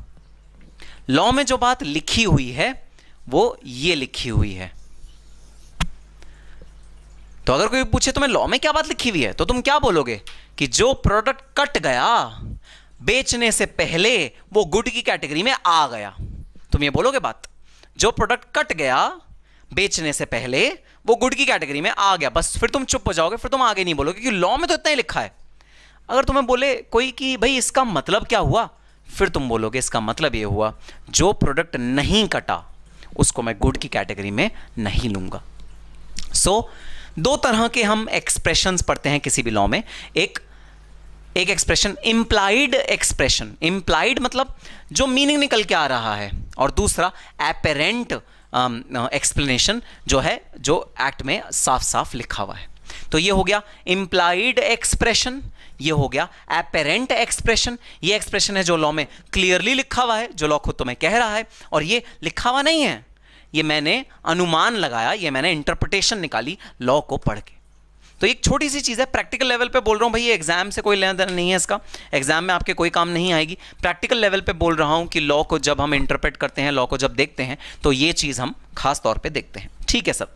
लॉ में जो बात लिखी हुई है वो ये लिखी हुई है तो अगर कोई पूछे तुम्हें लॉ में क्या बात लिखी हुई है तो तुम क्या बोलोगे कि जो प्रोडक्ट कट गया बेचने से पहले वो गुड की कैटेगरी में आ गया तुम ये बोलोगे बात जो प्रोडक्ट कट गया बेचने से पहले वो गुड की कैटेगरी में आ गया बस फिर तुम चुप हो जाओगे फिर तुम आगे नहीं बोलोगे क्योंकि लॉ में तो इतना ही लिखा है अगर तुम्हें बोले कोई कि भाई इसका मतलब क्या हुआ फिर तुम बोलोगे इसका मतलब ये हुआ जो प्रोडक्ट नहीं कटा उसको मैं गुड की कैटेगरी में नहीं लूंगा सो so, दो तरह के हम एक्सप्रेशन पढ़ते हैं किसी भी लॉ में एक एक एक्सप्रेशन इम्प्लाइड एक्सप्रेशन इम्प्लाइड मतलब जो मीनिंग निकल के आ रहा है और दूसरा एपेरेंट एक्सप्लेनेशन um, जो है जो एक्ट में साफ साफ लिखा हुआ है तो ये हो गया इम्प्लाइड एक्सप्रेशन ये हो गया एपेरेंट एक्सप्रेशन ये एक्सप्रेशन है जो लॉ में क्लियरली लिखा हुआ है जो लॉ खुद तुम्हें कह रहा है और ये लिखा हुआ नहीं है ये मैंने अनुमान लगाया ये मैंने इंटरप्रिटेशन निकाली लॉ को पढ़ के तो एक छोटी सी चीज़ है प्रैक्टिकल लेवल पे बोल रहा हूँ भाई एग्जाम से कोई लेना देना नहीं है इसका एग्जाम में आपके कोई काम नहीं आएगी प्रैक्टिकल लेवल पे बोल रहा हूँ कि लॉ को जब हम इंटरप्रेट करते हैं लॉ को जब देखते हैं तो ये चीज़ हम खास तौर पे देखते हैं ठीक है सर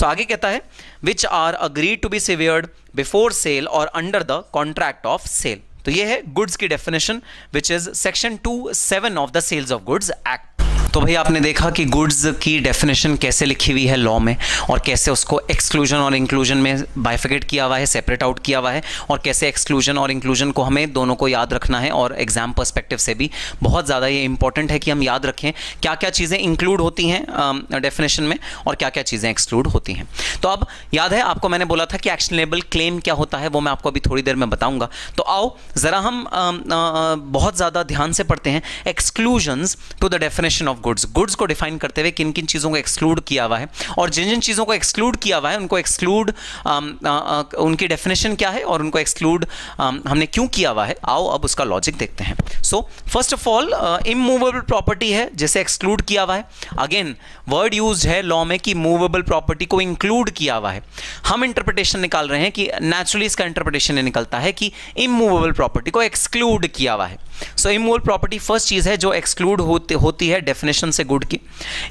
सो आगे कहता है which are agreed to be severed before sale or under the contract of sale तो ये है गुड्स की definition which is section two seven of the sales of goods act तो भाई आपने देखा कि गुड्स की डेफिनेशन कैसे लिखी हुई है लॉ में और कैसे उसको एक्सक्लूजन और इंक्लूजन में बाइफिकेट किया हुआ है सेपरेट आउट किया हुआ है और कैसे एक्सक्लूजन और इंक्लूजन को हमें दोनों को याद रखना है और एग्जाम परस्पेक्टिव से भी बहुत ज़्यादा ये इंपॉर्टेंट है कि हम याद रखें क्या क्या चीज़ें इंक्लूड होती हैं डेफिनेशन um, में और क्या क्या चीज़ें एक्सक्लूड होती हैं तो अब याद है आपको मैंने बोला था कि एक्शनेबल क्लेम क्या होता है वो मैं आपको अभी थोड़ी देर में बताऊँगा तो आओ ज़रा हम um, uh, uh, बहुत ज़्यादा ध्यान से पढ़ते हैं exclusions to the definition of goods goods को डिफाइन करते हुए किन किन चीज़ों को एक्सक्लूड किया हुआ है और जिन जिन चीज़ों को एक्सक्लूड किया हुआ है उनको एक्सक्लूड um, uh, uh, उनकी डेफिनेशन क्या है और उनको एक्सक्लूड um, हमने क्यों किया हुआ है आओ अब उसका लॉजिक देखते हैं so first of all immovable property है जिसे एक्सक्लूड किया हुआ है अगेन वर्ड यूज है लॉ में कि मूवेबल प्रॉपर्टी को इंक्लूड किया हुआ है हम इंटरप्रिटेशन निकाल रहे हैं कि नेचुरली इसका इंटरप्रिटेशन निकलता है कि इमूवेबल प्रॉपर्टी को एक्सक्लूड किया हुआ है सो इमूवल प्रॉपर्टी फर्स्ट चीज़ है जो एक्सक्लूड होती होती है डेफिनेशन से गुड की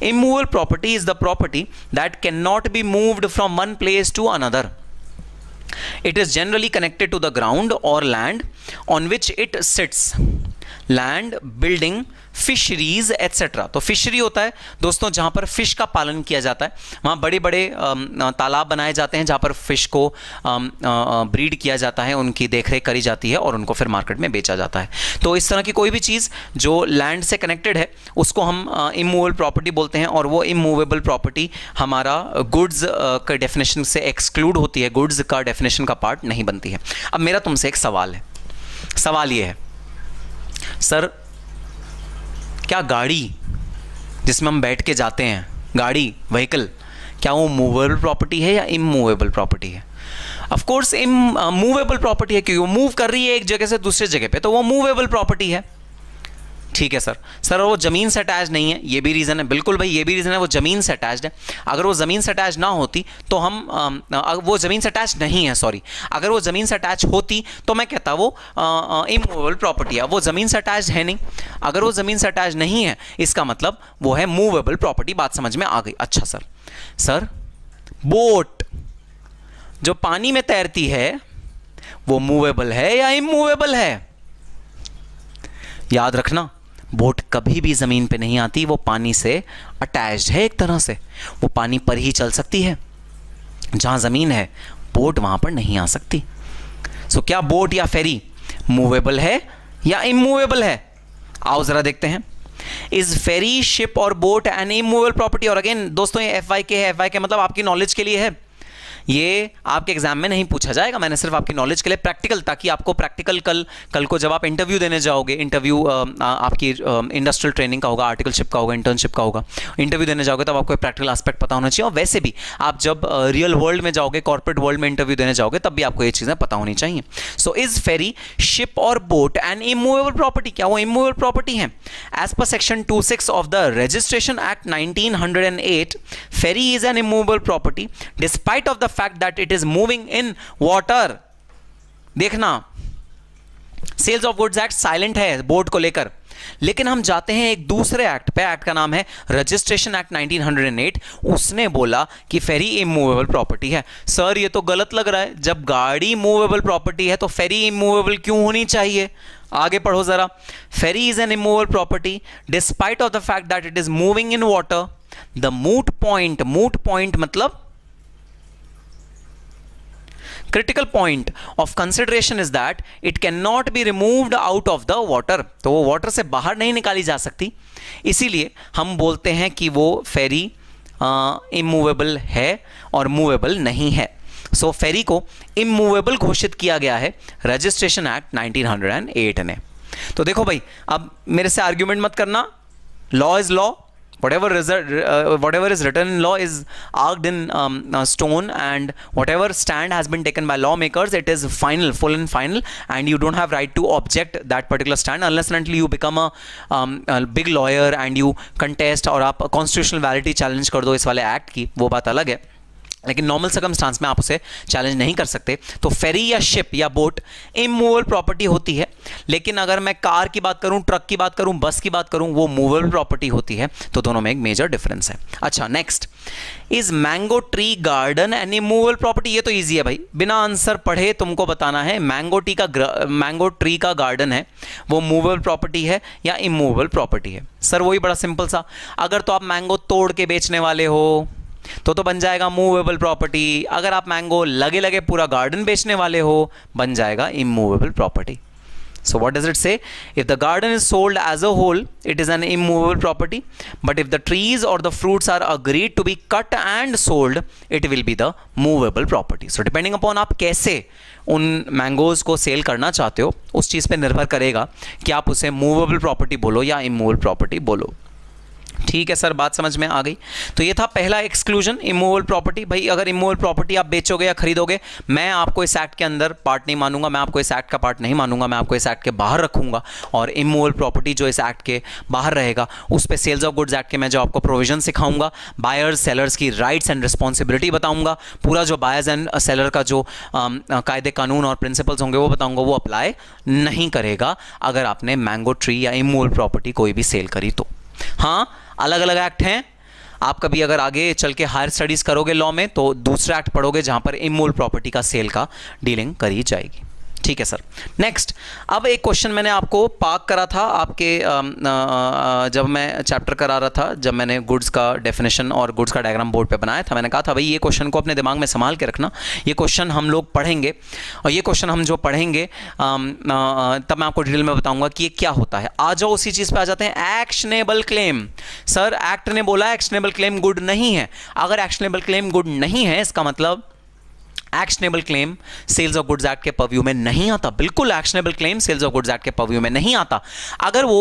immovable property is the property that can not be moved from one place to another it is generally connected to the ground और land on which it sits land building fisheries etcetera तो फिशरी होता है दोस्तों जहाँ पर फिश का पालन किया जाता है वहाँ बड़े बड़े तालाब बनाए जाते हैं जहाँ पर फिश को ब्रीड किया जाता है उनकी देखरेख करी जाती है और उनको फिर मार्केट में बेचा जाता है तो इस तरह की कोई भी चीज़ जो लैंड से कनेक्टेड है उसको हम इमूवेबल प्रॉपर्टी बोलते हैं और वो इमूवेबल प्रॉपर्टी हमारा गुड्स के डेफिनेशन से एक्सक्लूड होती है गुड्स का डेफिनेशन का पार्ट नहीं बनती है अब मेरा तुमसे एक सवाल है सवाल ये है सर क्या गाड़ी जिसमें हम बैठ के जाते हैं गाड़ी व्हीकल क्या वो मूवेबल प्रॉपर्टी है या इमूवेबल प्रॉपर्टी है of course immovable property है क्योंकि वो मूव कर रही है एक जगह से दूसरे जगह पे तो वो मूवेबल प्रॉपर्टी है ठीक है सर सर वो ज़मीन से अटैच नहीं है ये भी रीज़न है बिल्कुल भाई ये भी रीज़न है वो ज़मीन से अटैच है अगर वो ज़मीन से अटैच ना होती तो हम आ, वो ज़मीन से अटैच नहीं है सॉरी अगर वो ज़मीन से अटैच होती तो मैं कहता वो इमूवेबल प्रॉपर्टी है वो ज़मीन से अटैच है नहीं अगर वो ज़मीन से अटैच नहीं है इसका मतलब वो है मूवेबल प्रॉपर्टी बात समझ में आ गई अच्छा सर सर बोट जो पानी में तैरती है वो मूवेबल है या इमूवेबल है याद रखना बोट कभी भी ज़मीन पे नहीं आती वो पानी से अटैच्ड है एक तरह से वो पानी पर ही चल सकती है जहाँ ज़मीन है बोट वहाँ पर नहीं आ सकती सो so, क्या बोट या फेरी मूवेबल है या इमूवेबल है आओ ज़रा देखते हैं is ferry ship or boat an immovable property और अगेन दोस्तों ये एफ आई के है एफ आई के मतलब आपकी नॉलेज के लिए है ये आपके एग्जाम में नहीं पूछा जाएगा मैंने सिर्फ आपकी नॉलेज के लिए प्रैक्टिकल ताकि आपको प्रैक्टिकल कल कल को जब आप इंटरव्यू देने जाओगे इंटरव्यू आपकी इंडस्ट्रियल ट्रेनिंग का होगा आर्टिकलशिप का होगा इंटर्नशिप का होगा इंटरव्यू देने जाओगे तब आपको प्रैक्टिकल आस्पेक्ट पता होना चाहिए और वैसे भी आप जब रियल वर्ल्ड में जाओगे कॉर्पोरेट वर्ल्ड में इंटरव्यू देने जाओगे तब भी आपको ये चीज़ें पता होनी चाहिए so is ferry ship or boat and immovable property क्या वो इमूवेबल प्रॉपर्टी है एज पर section two six of the registration act nineteen hundred and eight ferry is an immovable property despite of the fact that it is moving in water देखना sales of goods act silent है बोर्ड को लेकर लेकिन हम जाते हैं एक दूसरे एक्ट पे एक्ट का नाम है रजिस्ट्रेशन एक्ट 1908 उसने बोला कि फेरी इमूवेबल प्रॉपर्टी है सर ये तो गलत लग रहा है जब गाड़ी मूवेबल प्रॉपर्टी है तो फेरी इमूवेबल क्यों होनी चाहिए आगे पढ़ो जरा ferry is an immovable property despite of the fact that it is moving in water the moot point moot point मतलब critical point of consideration is that it can not be removed out of the water तो वो वॉटर से बाहर नहीं निकाली जा सकती इसीलिए हम बोलते हैं कि वो फेरी इमूवेबल है और मूवेबल नहीं है सो so, फेरी को इमूवेबल घोषित किया गया है रजिस्ट्रेशन एक्ट 1908 ने तो देखो भाई अब मेरे से आर्ग्यूमेंट मत करना law is law whatever result uh, whatever is written in law is arched in um, uh, stone and whatever stand has been taken by lawmakers it is final full and final and you don't have right to object that particular stand unless and until you become a, um, a big lawyer and you contest और आप constitutional validity challenge kar do is wale act ki wo baat alag hai लेकिन नॉर्मल सर्कमस्टांस में आप उसे चैलेंज नहीं कर सकते तो फेरी या शिप या बोट इमूवेबल प्रॉपर्टी होती है लेकिन अगर मैं कार की बात करूं ट्रक की बात करूं बस की बात करूं वो मूवेबल प्रॉपर्टी होती है तो दोनों में एक मेजर डिफरेंस है अच्छा next is mango tree garden and immovable property ये तो ईजी है भाई बिना आंसर पढ़े तुमको बताना है मैंगो टी का मैंगो ट्री का गार्डन है वो मूवेबल प्रॉपर्टी है या इमूवेबल प्रॉपर्टी है सर वही बड़ा सिंपल सा अगर तो आप मैंगो तोड़ के बेचने वाले हो तो तो बन जाएगा मूवेबल प्रॉपर्टी अगर आप मैंगो लगे लगे पूरा गार्डन बेचने वाले हो बन जाएगा immovable property so what does it say if the garden is sold as a whole it is an immovable property but if the trees और the fruits are agreed to be cut and sold it will be the movable property so depending upon आप कैसे उन मैंगोज को सेल करना चाहते हो उस चीज़ पर निर्भर करेगा कि आप उसे मूवेबल प्रॉपर्टी बोलो या इमूवेबल प्रॉपर्टी बोलो ठीक है सर बात समझ में आ गई तो ये था पहला एक्सक्लूजन इमोवल प्रॉपर्टी भाई अगर इमोवल प्रॉपर्टी आप बेचोगे या खरीदोगे मैं आपको इस एक्ट के अंदर पार्ट नहीं मानूंगा मैं आपको इस एक्ट का पार्ट नहीं मानूंगा मैं आपको इस एक्ट के बाहर रखूंगा और इमोवल प्रॉपर्टी जो इस एक्ट के बाहर रहेगा उस पर सेल्स ऑफ गुड्स एक्ट के मैं जो आपको प्रोविजन सिखाऊंगा बायर्स सेलर्स की राइट्स एंड रिस्पॉन्सिबिलिटी बताऊंगा पूरा जो बायर्स एंड सेलर का जो कायदे कानून और प्रिंसिपल्स होंगे वो बताऊंगा वो अप्लाई नहीं करेगा अगर आपने मैंगो ट्री या इमोवल प्रॉपर्टी कोई भी सेल करी तो हाँ अलग अलग एक्ट हैं आप कभी अगर आगे चल के हायर स्टडीज़ करोगे लॉ में तो दूसरा एक्ट पढ़ोगे जहाँ पर इमोल प्रॉपर्टी का सेल का डीलिंग करी जाएगी ठीक है सर नेक्स्ट अब एक क्वेश्चन मैंने आपको पार्क करा था आपके जब मैं चैप्टर करा रहा था जब मैंने गुड्स का डेफिनेशन और गुड्स का डायग्राम बोर्ड पे बनाया था मैंने कहा था भाई ये क्वेश्चन को अपने दिमाग में संभाल के रखना ये क्वेश्चन हम लोग पढ़ेंगे और ये क्वेश्चन हम जो पढ़ेंगे तब मैं आपको डिटेल में बताऊंगा कि ये क्या होता है आ जाओ उसी चीज़ पर आ जाते हैं एक्शनेबल क्लेम सर एक्ट ने बोला एक्शनेबल क्लेम गुड नहीं है अगर एक्शनेबल क्लेम गुड नहीं है इसका मतलब actionable claim sales of goods act के पव्यू में नहीं आता बिल्कुल actionable claim sales of goods act के पव्यू में नहीं आता अगर वो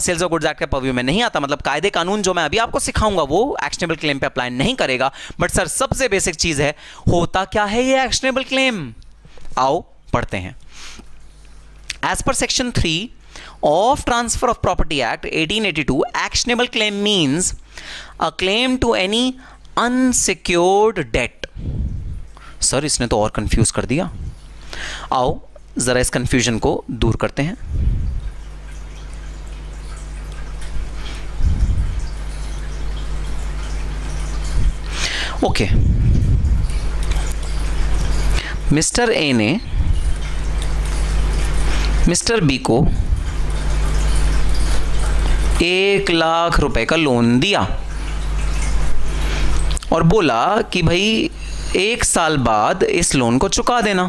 सेल्स ऑफ गुड्स एक्ट के पव्यू में नहीं आता मतलब कायदे कानून जो मैं अभी आपको सिखाऊंगा वो एक्शनेबल क्लेम पे अप्लाई नहीं करेगा बट सर सबसे बेसिक चीज है होता क्या है ये एक्शनेबल क्लेम आओ पढ़ते हैं एज पर section three of transfer of property act 1882 actionable claim means a claim to any unsecured debt sir इसने तो और कंफ्यूज कर दिया आओ ज़रा इस कंफ्यूजन को दूर करते हैं ओके मिस्टर ए ने मिस्टर बी को एक लाख रुपए का लोन दिया और बोला कि भाई एक साल बाद इस लोन को चुका देना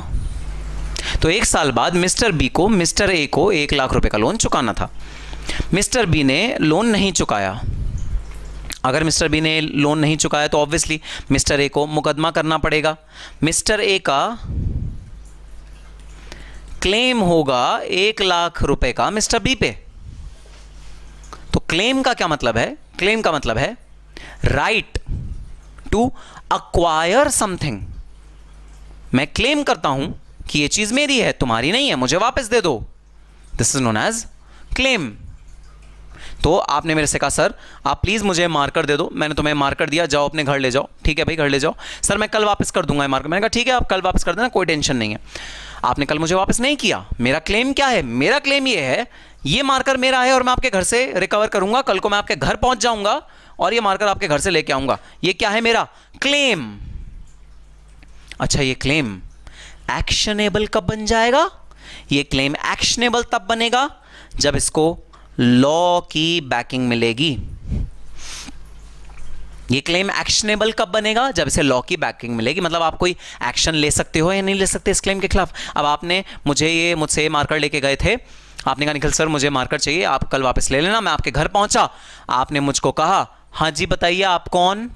तो एक साल बाद मिस्टर बी को मिस्टर ए को एक लाख रुपए का लोन चुकाना था मिस्टर बी ने लोन नहीं चुकाया अगर मिस्टर बी ने लोन नहीं चुकाया तो ऑब्वियसली मिस्टर ए को मुकदमा करना पड़ेगा मिस्टर ए का क्लेम होगा एक लाख रुपए का मिस्टर बी पे तो क्लेम का क्या मतलब है क्लेम का मतलब है राइट टू अक्वायर समथिंग मैं क्लेम करता हूं कि ये चीज मेरी है तुम्हारी नहीं है मुझे वापस दे दो this is known as claim तो आपने मेरे से कहा सर आप प्लीज़ मुझे मार्कर दे दो मैंने तुम्हें मार्कर दिया जाओ अपने घर ले जाओ ठीक है भाई घर ले जाओ सर मैं कल वापस कर दूंगा मार्कर मैंने कहा ठीक है आप कल वापस कर देना कोई टेंशन नहीं है आपने कल मुझे वापस नहीं किया मेरा क्लेम क्या है मेरा क्लेम ये है ये मार्कर मेरा है और मैं आपके घर से रिकवर करूंगा कल को मैं आपके घर पहुंच जाऊंगा और ये मार्कर आपके घर से लेके आऊंगा ये क्या है मेरा क्लेम अच्छा ये क्लेम एक्शनेबल कब बन जाएगा ये क्लेम एक्शनेबल तब बनेगा जब इसको लॉ की बैकिंग मिलेगी ये क्लेम एक्शनेबल कब बनेगा जब इसे लॉ की बैकिंग मिलेगी मतलब आप कोई एक्शन ले सकते हो या नहीं ले सकते इस क्लेम के खिलाफ अब आपने मुझे ये मुझसे मार्कर लेके गए थे आपने कहा निखिल सर मुझे मार्कर चाहिए आप कल वापस ले लेना मैं आपके घर पहुंचा आपने मुझको कहा हाँ जी बताइए आप कौन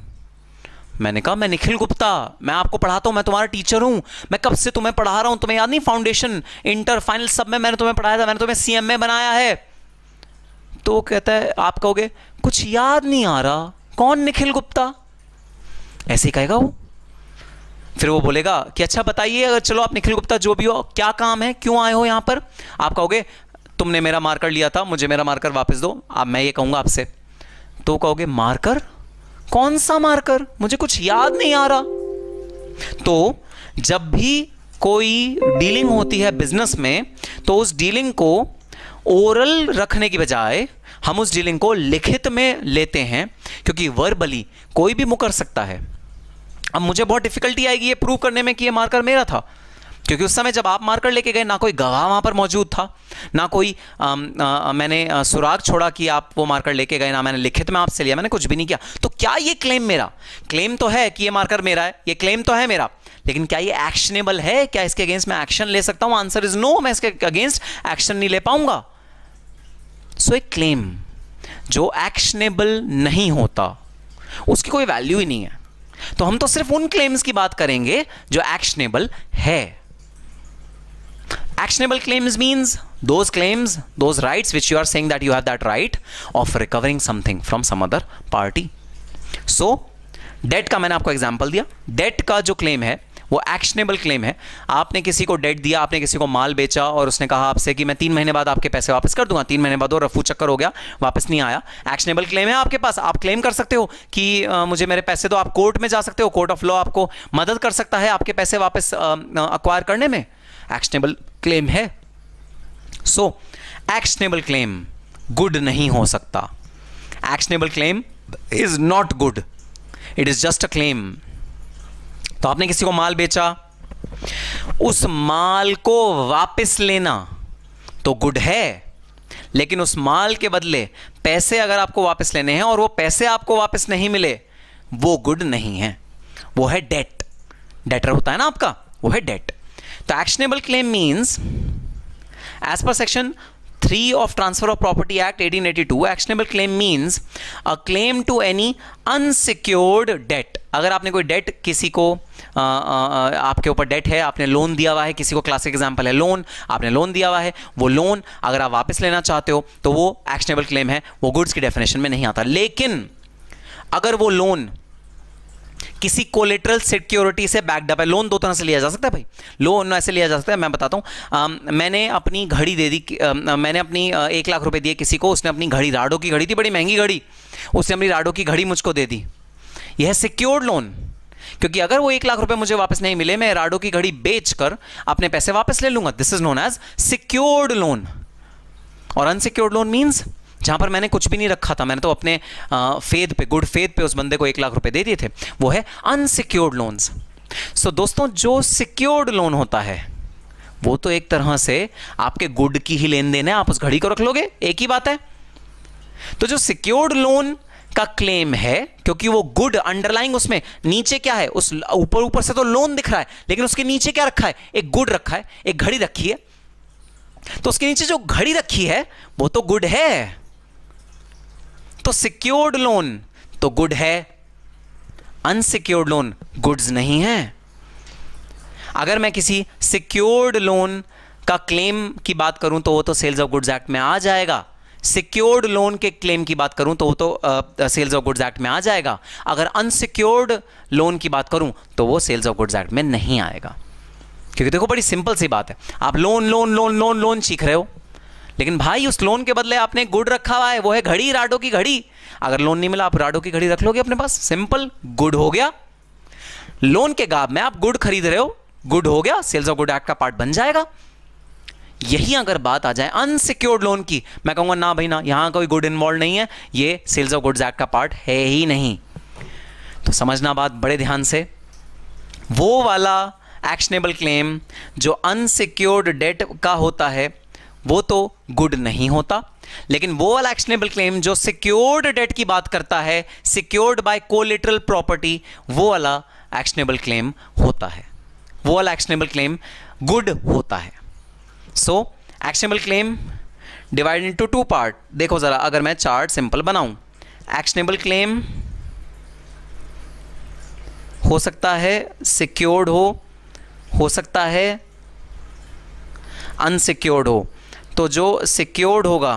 मैंने कहा मैं निखिल गुप्ता मैं आपको पढ़ाता हूँ मैं तुम्हारा टीचर हूँ मैं कब से तुम्हें पढ़ा रहा हूँ तुम्हें याद नहीं फाउंडेशन इंटर फाइनल सब में मैंने तुम्हें पढ़ाया था मैंने तुम्हें सी में बनाया है तो वो कहता है आप कहोगे कुछ याद नहीं आ रहा कौन निखिल गुप्ता ऐसे ही कहेगा वो फिर वो बोलेगा कि अच्छा बताइए अगर चलो आप निखिल गुप्ता जो भी हो क्या काम है क्यों आए हो यहाँ पर आप कहोगे तुमने मेरा मार्कर लिया था मुझे मेरा मार्कर वापस दो अब मैं ये कहूँगा आपसे तो कहोगे मार्कर कौन सा मार्कर मुझे कुछ याद नहीं आ रहा तो जब भी कोई डीलिंग होती है बिजनेस में तो उस डीलिंग को ओरल रखने की बजाय हम उस डीलिंग को लिखित में लेते हैं क्योंकि वर्बली कोई भी मुकर सकता है अब मुझे बहुत डिफिकल्टी आएगी ये प्रूव करने में कि ये मार्कर मेरा था क्योंकि उस समय जब आप मारकर लेके गए ना कोई गवाह वहाँ पर मौजूद था ना कोई आ, आ, मैंने सुराग छोड़ा कि आप वो मारकर लेके गए ना मैंने लिखित में आपसे लिया मैंने कुछ भी नहीं किया तो क्या ये क्लेम मेरा क्लेम तो है कि ये मार्कर मेरा है ये क्लेम तो है मेरा लेकिन क्या ये एक्शनेबल है क्या इसके अगेंस्ट मैं एक्शन ले सकता हूँ आंसर इज नो मैं इसके अगेंस्ट एक्शन नहीं ले पाऊंगा सो so, एक क्लेम जो एक्शनेबल नहीं होता उसकी कोई वैल्यू ही नहीं है तो हम तो सिर्फ उन क्लेम्स की बात करेंगे जो एक्शनेबल है Actionable claims means those claims, those rights which you are saying that you have that right of recovering something from some other party. So, debt का मैंने आपको एग्जाम्पल दिया डेट का जो क्लेम है वो एक्शनेबल क्लेम है आपने किसी को डेट दिया आपने किसी को माल बेचा और उसने कहा आपसे कि मैं तीन महीने बाद आपके पैसे वापस कर दूंगा तीन महीने बाद वो रफू चक्कर हो गया वापस नहीं आया एक्शनेबल क्लेम है आपके पास आप क्लेम कर सकते हो कि आ, मुझे मेरे पैसे दो तो आप कोर्ट में जा सकते हो कोर्ट ऑफ लॉ आपको मदद कर सकता है आपके पैसे वापस अक्वायर करने में एक्शनेबल क्लेम है सो एक्शनेबल क्लेम गुड नहीं हो सकता actionable claim is not good it is just a claim तो आपने किसी को माल बेचा उस माल को वापस लेना तो गुड है लेकिन उस माल के बदले पैसे अगर आपको वापस लेने हैं और वो पैसे आपको वापस नहीं मिले वो गुड नहीं है वो है डेट डेटर होता है ना आपका वो है डेट तो actionable claim means as per section 3 of transfer of property act 1882 actionable claim means a claim to any unsecured debt अगर आपने कोई डेट किसी को आ, आ, आपके ऊपर डेट है आपने लोन दिया हुआ है किसी को क्लासिक एग्जांपल है लोन आपने लोन दिया हुआ है वो लोन अगर आप वापस लेना चाहते हो तो वो एक्शनेबल क्लेम है वो गुड्स की डेफिनेशन में नहीं आता लेकिन अगर वो लोन किसी कोलेटरल सिक्योरिटी से बैकडअप है लोन दो तरह से लिया जा सकता है भाई लोन ऐसे लिया जा सकता है मैं बताता हूँ मैंने अपनी घड़ी दे दी आ, मैंने अपनी आ, एक लाख रुपए दिए किसी को उसने अपनी घड़ी राडो की घड़ी थी बड़ी महंगी घड़ी उसने अपनी राडो की घड़ी मुझको दे दी यह सिक्योर्ड लोन क्योंकि अगर वो एक लाख रुपए मुझे वापस नहीं मिले मैं राडो की घड़ी बेचकर अपने पैसे वापस ले लूंगा this is known as secured loan और अनसिक्योर्ड लोन मीन्स जहां पर मैंने कुछ भी नहीं रखा था मैंने तो अपने फेद पे गुड फेद पे उस बंदे को एक लाख रुपए दे दिए थे वो है अनसिक्योर्ड लोन्स सो दोस्तों जो सिक्योर्ड लोन होता है वो तो एक तरह से आपके गुड की ही लेन देन है आप उस घड़ी को रख लोगे एक ही बात है तो जो सिक्योर्ड लोन का क्लेम है क्योंकि वो गुड अंडरलाइंग उसमें नीचे क्या है उस ऊपर ऊपर से तो लोन दिख रहा है लेकिन उसके नीचे क्या रखा है एक गुड रखा है एक घड़ी रखी है तो उसके नीचे जो घड़ी रखी है वो तो गुड है तो सिक्योर्ड लोन तो गुड है अनसिक्योर्ड लोन गुड्स नहीं है अगर मैं किसी सिक्योर्ड लोन का क्लेम की बात करूं तो वो तो सेल्स ऑफ गुड्स एक्ट में आ जाएगा सिक्योर्ड लोन के क्लेम की बात करूं तो वो तो सेल्स ऑफ गुड्स एक्ट में आ जाएगा अगर अनसिक्योर्ड लोन की बात करूं तो वो सेल्स ऑफ गुड्स एक्ट में नहीं आएगा क्योंकि देखो बड़ी सिंपल सी बात है आप loan loan loan loan loan सीख रहे हो लेकिन भाई उस लोन के बदले आपने गुड रखा हुआ है वो है घड़ी राडो की घड़ी अगर लोन नहीं मिला आप राडो की घड़ी रख लोगे अपने पास सिंपल गुड हो गया लोन के गाब में आप गुड खरीद रहे हो गुड हो गया सेल्स ऑफ गुड एक्ट का पार्ट बन जाएगा यही अगर बात आ जाए अनसिक्योर्ड लोन की मैं कहूंगा ना भाई ना यहां कोई गुड इन्वॉल्व नहीं है ये सेल्स ऑफ गुड्स एक्ट का पार्ट है ही नहीं तो समझना बात बड़े ध्यान से वो वाला एक्शनेबल क्लेम जो अनसिक्योर्ड डेट का होता है वो तो गुड नहीं होता लेकिन वो वाला एक्शनेबल क्लेम जो सिक्योर्ड डेट की बात करता है सिक्योर्ड बाय कोलिटरल प्रॉपर्टी वो वाला एक्शनेबल क्लेम होता है वो वाला एक्शनेबल क्लेम गुड होता है so actionable claim divide into two part देखो जरा अगर मैं चार्ट सिंपल बनाऊं एक्शनेबल क्लेम हो सकता है सिक्योर्ड हो हो सकता है अनसिक्योर्ड हो तो जो सिक्योर्ड होगा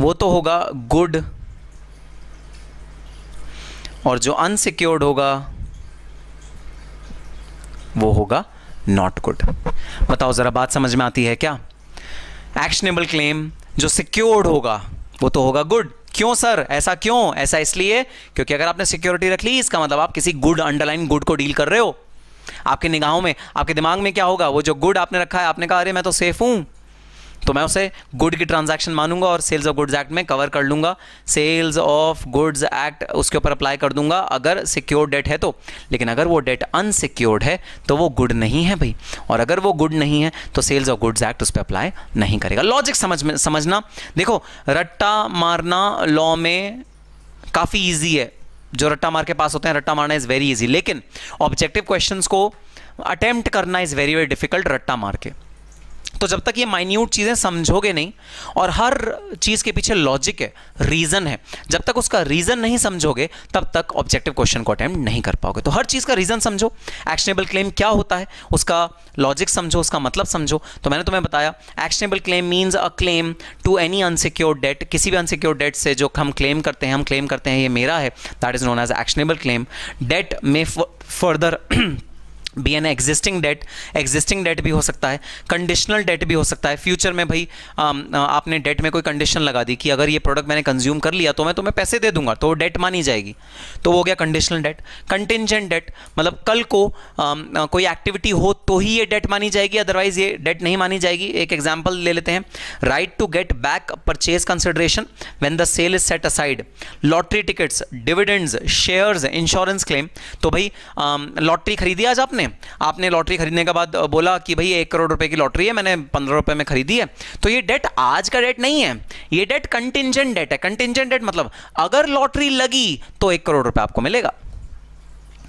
वो तो होगा गुड और जो अनसिक्योर्ड होगा वो होगा नॉट गुड बताओ ज़रा बात समझ में आती है क्या एक्शनेबल क्लेम जो सिक्योर्ड होगा वो तो होगा गुड क्यों सर ऐसा क्यों ऐसा इसलिए क्योंकि अगर आपने सिक्योरिटी रख ली इसका मतलब आप किसी गुड अंडरलाइन गुड को डील कर रहे हो आपकी निगाहों में आपके दिमाग में क्या होगा वो जो गुड आपने रखा है आपने कहा अरे मैं तो सेफ हूँ तो मैं उसे गुड की ट्रांजैक्शन मानूंगा और सेल्स ऑफ गुड्स एक्ट में कवर कर लूंगा सेल्स ऑफ गुड्स एक्ट उसके ऊपर अप्लाई कर दूंगा अगर सिक्योर्ड डेट है तो लेकिन अगर वो डेट अनसिक्योर्ड है तो वो गुड नहीं है भाई और अगर वो गुड नहीं है तो सेल्स ऑफ गुड्स एक्ट उस पर अप्लाई नहीं करेगा लॉजिक समझ में समझना देखो रट्टा मारना लॉ में काफ़ी ईजी है जो रट्टा मार के पास होते हैं रट्टा मारना इज वेरी इजी लेकिन ऑब्जेक्टिव क्वेश्चंस को अटेम्प्ट करना इज वेरी वेरी डिफिकल्ट रट्टा मार के तो जब तक ये माइन्यूट चीज़ें समझोगे नहीं और हर चीज़ के पीछे लॉजिक है रीज़न है जब तक उसका रीज़न नहीं समझोगे तब तक ऑब्जेक्टिव क्वेश्चन को अटैम्प्ट नहीं कर पाओगे तो हर चीज़ का रीज़न समझो एक्शनेबल क्लेम क्या होता है उसका लॉजिक समझो उसका मतलब समझो तो मैंने तुम्हें बताया actionable claim means a claim to any unsecure debt किसी भी अनसिक्योर डेट से जो हम क्लेम करते हैं हम क्लेम करते हैं ये मेरा है that is known as actionable claim debt में further be an existing debt existing debt भी हो सकता है कंडीशनल डेट भी हो सकता है फ्यूचर में भाई आ, um, uh, आपने डेट में कोई कंडीशन लगा दी कि अगर ये प्रोडक्ट मैंने कंज्यूम कर लिया तो मैं तुम्हें पैसे दे दूंगा तो वो डेट मानी जाएगी तो वो हो गया कंडीशनल डेट कंटिजेंट डेट मतलब कल को आ, um, uh, कोई एक्टिविटी हो तो ही ये डेट मानी जाएगी अदरवाइज ये डेट नहीं मानी जाएगी एक एग्जाम्पल ले लेते हैं right to get back purchase consideration when the sale is set aside lottery tickets dividends shares insurance claim तो भाई लॉटरी um, खरीदी आज आपने आपने लॉटरी खरीदने के बाद बोला कि भाई एक करोड़ रुपए की लॉटरी है मैंने पंद्रह रुपए में खरीदी है तो ये डेट आज का डेट नहीं है ये डेट कंटिजेंट डेट है कंटिजेंट डेट मतलब अगर लॉटरी लगी तो एक करोड़ रुपए आपको मिलेगा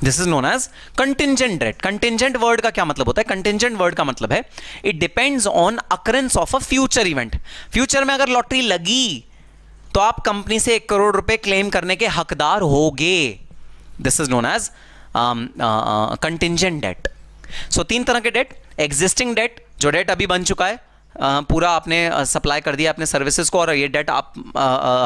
this is known as contingent debt contingent word का क्या मतलब होता है कंटिजेंट वर्ड का मतलब है it depends on occurrence of a future event future में अगर लॉटरी लगी तो आप कंपनी से एक करोड़ रुपए क्लेम करने के हकदार होगे this is known as contingent debt so तीन तरह के डेट एग्जिस्टिंग डेट जो डेट अभी बन चुका है पूरा आपने सप्लाई कर दिया अपने सर्विसेज को और ये डेट आप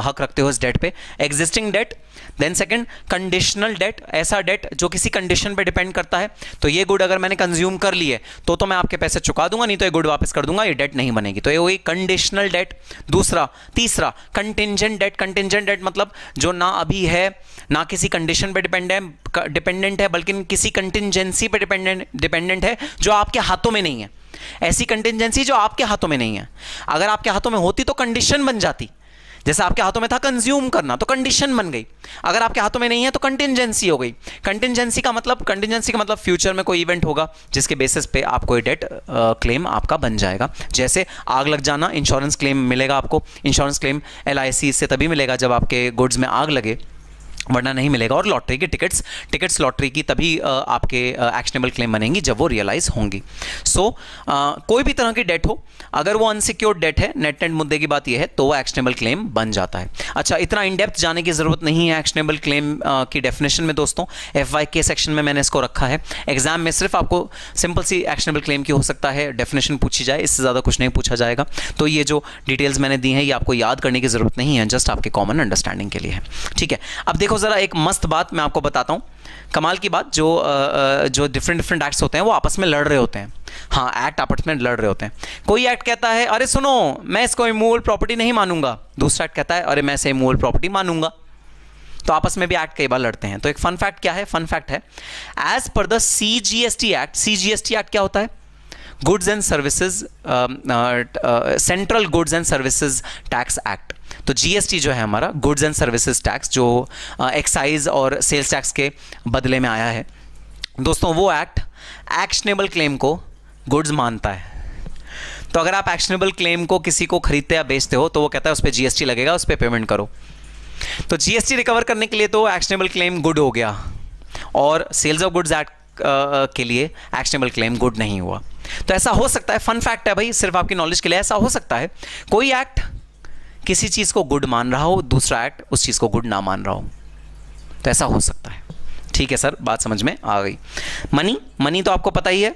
हक रखते हो इस डेट पे existing debt then second conditional debt ऐसा डेट जो किसी कंडीशन पे डिपेंड करता है तो ये गुड अगर मैंने कंज्यूम कर लिए तो तो मैं आपके पैसे चुका दूंगा नहीं तो ये गुड वापस कर दूंगा ये डेट नहीं बनेगी तो ये हुई कंडीशनल डेट दूसरा तीसरा कंटिजेंट डेट कंटिजेंट डेट मतलब जो ना अभी है ना किसी कंडीशन पर डिपेंड है डिपेंडेंट है बल्कि किसी कंटिजेंसी पर डिपेंडेंट डिपेंडेंट है जो आपके हाथों में नहीं है ऐसी कंटिजेंसी जो आपके हाथों में नहीं है अगर आपके हाथों में होती तो कंडीशन बन जाती जैसे आपके हाथों में था कंज्यूम करना तो कंडीशन बन गई अगर आपके हाथों में नहीं है तो कंटिजेंसी हो गई कंटिजेंसी का मतलब कंटिजेंसी का मतलब फ्यूचर में कोई इवेंट होगा जिसके बेसिस पे आपको डेट क्लेम आपका बन जाएगा जैसे आग लग जाना इंश्योरेंस क्लेम मिलेगा आपको इंश्योरेंस क्लेम एल से तभी मिलेगा जब आपके गुड्स में आग लगे वरना नहीं मिलेगा और लॉटरी की टिकट्स टिकट्स लॉटरी की तभी आपके एक्शनेबल क्लेम बनेंगी जब वो रियलाइज होंगी सो so, कोई भी तरह की डेट हो अगर वो अनसिक्योर्ड डेट है नेट एंड मुद्दे की बात यह है तो वो एक्शनेबल क्लेम बन जाता है अच्छा इतना इनडेप्थ जाने की ज़रूरत नहीं है एक्शनेबल क्लेम की डेफिनेशन में दोस्तों एफ के सेक्शन में मैंने इसको रखा है एग्जाम में सिर्फ आपको सिंपल सी एक्शनेबल क्लेम की हो सकता है डेफिनेशन पूछी जाए इससे ज़्यादा कुछ नहीं पूछा जाएगा तो ये जो डिटेल्स मैंने दी हैं ये आपको याद करने की ज़रूरत नहीं है जस्ट आपके कॉमन अंडरस्टैंडिंग के लिए है ठीक है अब देखो देखो ज़रा एक मस्त बात मैं आपको बताता हूँ कमाल की बात जो जो डिफरेंट डिफरेंट एक्ट्स होते हैं वो आपस में लड़ रहे होते हैं हाँ एक्ट आपस में लड़ रहे होते हैं कोई एक्ट कहता है अरे सुनो मैं इसको इमूवल प्रॉपर्टी नहीं मानूंगा दूसरा एक्ट कहता है अरे मैं इसे इमूवल प्रॉपर्टी मानूंगा तो आपस में भी एक्ट कई बार लड़ते हैं तो एक फन फैक्ट क्या है फन फैक्ट है एज पर the C G S T act C G S T act क्या होता है goods and services central goods and services tax act तो जीएसटी जो है हमारा गुड्स एंड सर्विसेज टैक्स जो एक्साइज uh, और सेल्स टैक्स के बदले में आया है दोस्तों वो एक्ट एक्शनेबल क्लेम को गुड्स मानता है तो अगर आप एक्शनेबल क्लेम को किसी को खरीदते या बेचते हो तो वो कहता है उस पर जीएसटी लगेगा उस पर पेमेंट करो तो जीएसटी रिकवर करने के लिए तो एक्शनेबल क्लेम गुड हो गया और सेल्स ऑफ गुड्स एक्ट के लिए एक्शनेबल क्लेम गुड नहीं हुआ तो ऐसा हो सकता है फन फैक्ट है भाई सिर्फ आपकी नॉलेज के लिए ऐसा हो सकता है कोई एक्ट किसी चीज़ को गुड मान रहा हो दूसरा एक्ट उस चीज़ को गुड ना मान रहा हो तो ऐसा हो सकता है ठीक है सर बात समझ में आ गई मनी मनी तो आपको पता ही है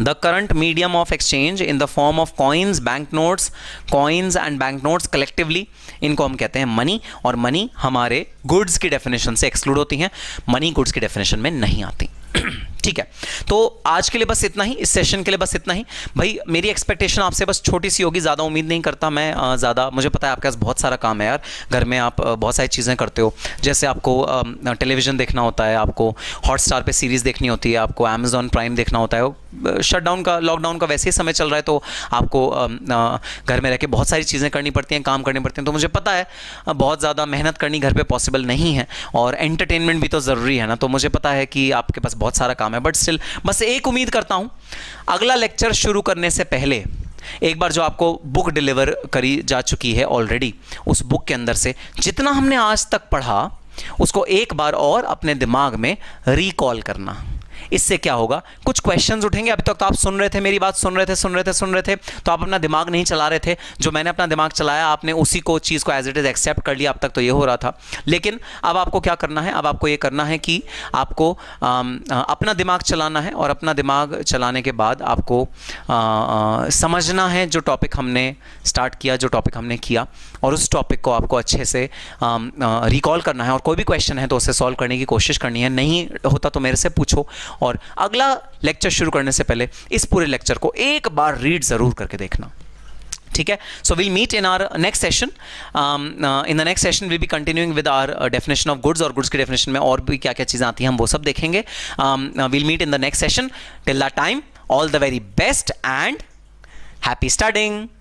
medium of exchange in the form of coins bank notes coins and bank notes collectively इनको हम कहते हैं मनी और मनी हमारे गुड्स की डेफिनेशन से एक्सक्लूड होती हैं मनी गुड्स की डेफिनेशन में नहीं आती ठीक है तो आज के लिए बस इतना ही इस सेशन के लिए बस इतना ही भाई मेरी एक्सपेक्टेशन आपसे बस छोटी सी होगी ज़्यादा उम्मीद नहीं करता मैं ज़्यादा मुझे पता है आपके पास बहुत सारा काम है यार घर में आप बहुत सारी चीज़ें करते हो जैसे आपको टेलीविज़न देखना होता है आपको हॉट स्टार पर सीरीज़ देखनी होती है आपको अमेज़ॉन प्राइम देखना होता है शटडाउन का लॉकडाउन का वैसे ही समय चल रहा है तो आपको घर में रह के बहुत सारी चीज़ें करनी पड़ती हैं काम करने पड़ते हैं तो मुझे पता है बहुत ज़्यादा मेहनत करनी घर पे पॉसिबल नहीं है और एंटरटेनमेंट भी तो ज़रूरी है ना तो मुझे पता है कि आपके पास बहुत सारा काम है बट स्टिल बस एक उम्मीद करता हूँ अगला लेक्चर शुरू करने से पहले एक बार जो आपको बुक डिलीवर करी जा चुकी है ऑलरेडी उस बुक के अंदर से जितना हमने आज तक पढ़ा उसको एक बार और अपने दिमाग में रिकॉल करना इससे क्या होगा कुछ क्वेश्चंस उठेंगे अभी तक तो, तो आप सुन रहे थे मेरी बात सुन रहे थे सुन रहे थे सुन रहे थे तो आप अपना दिमाग नहीं चला रहे थे जो मैंने अपना दिमाग चलाया आपने उसी को चीज़ को एज इट इज़ एक्सेप्ट कर लिया अब तक तो ये हो रहा था लेकिन अब आपको क्या करना है अब आपको ये करना है कि आपको अपना दिमाग चलाना है और अपना दिमाग चलाने के बाद आपको समझना है जो टॉपिक हमने स्टार्ट किया जो टॉपिक हमने किया और उस टॉपिक को आपको अच्छे से रिकॉल um, uh, करना है और कोई भी क्वेश्चन है तो उसे सॉल्व करने की कोशिश करनी है नहीं होता तो मेरे से पूछो और अगला लेक्चर शुरू करने से पहले इस पूरे लेक्चर को एक बार रीड ज़रूर करके देखना ठीक है so will meet in our next session in the next session will be continuing with our definition of goods और गुड्स की डेफिनेशन में और भी क्या क्या चीज़ें आती हैं हम वो सब देखेंगे will meet in the next session till the time all the very best and happy starting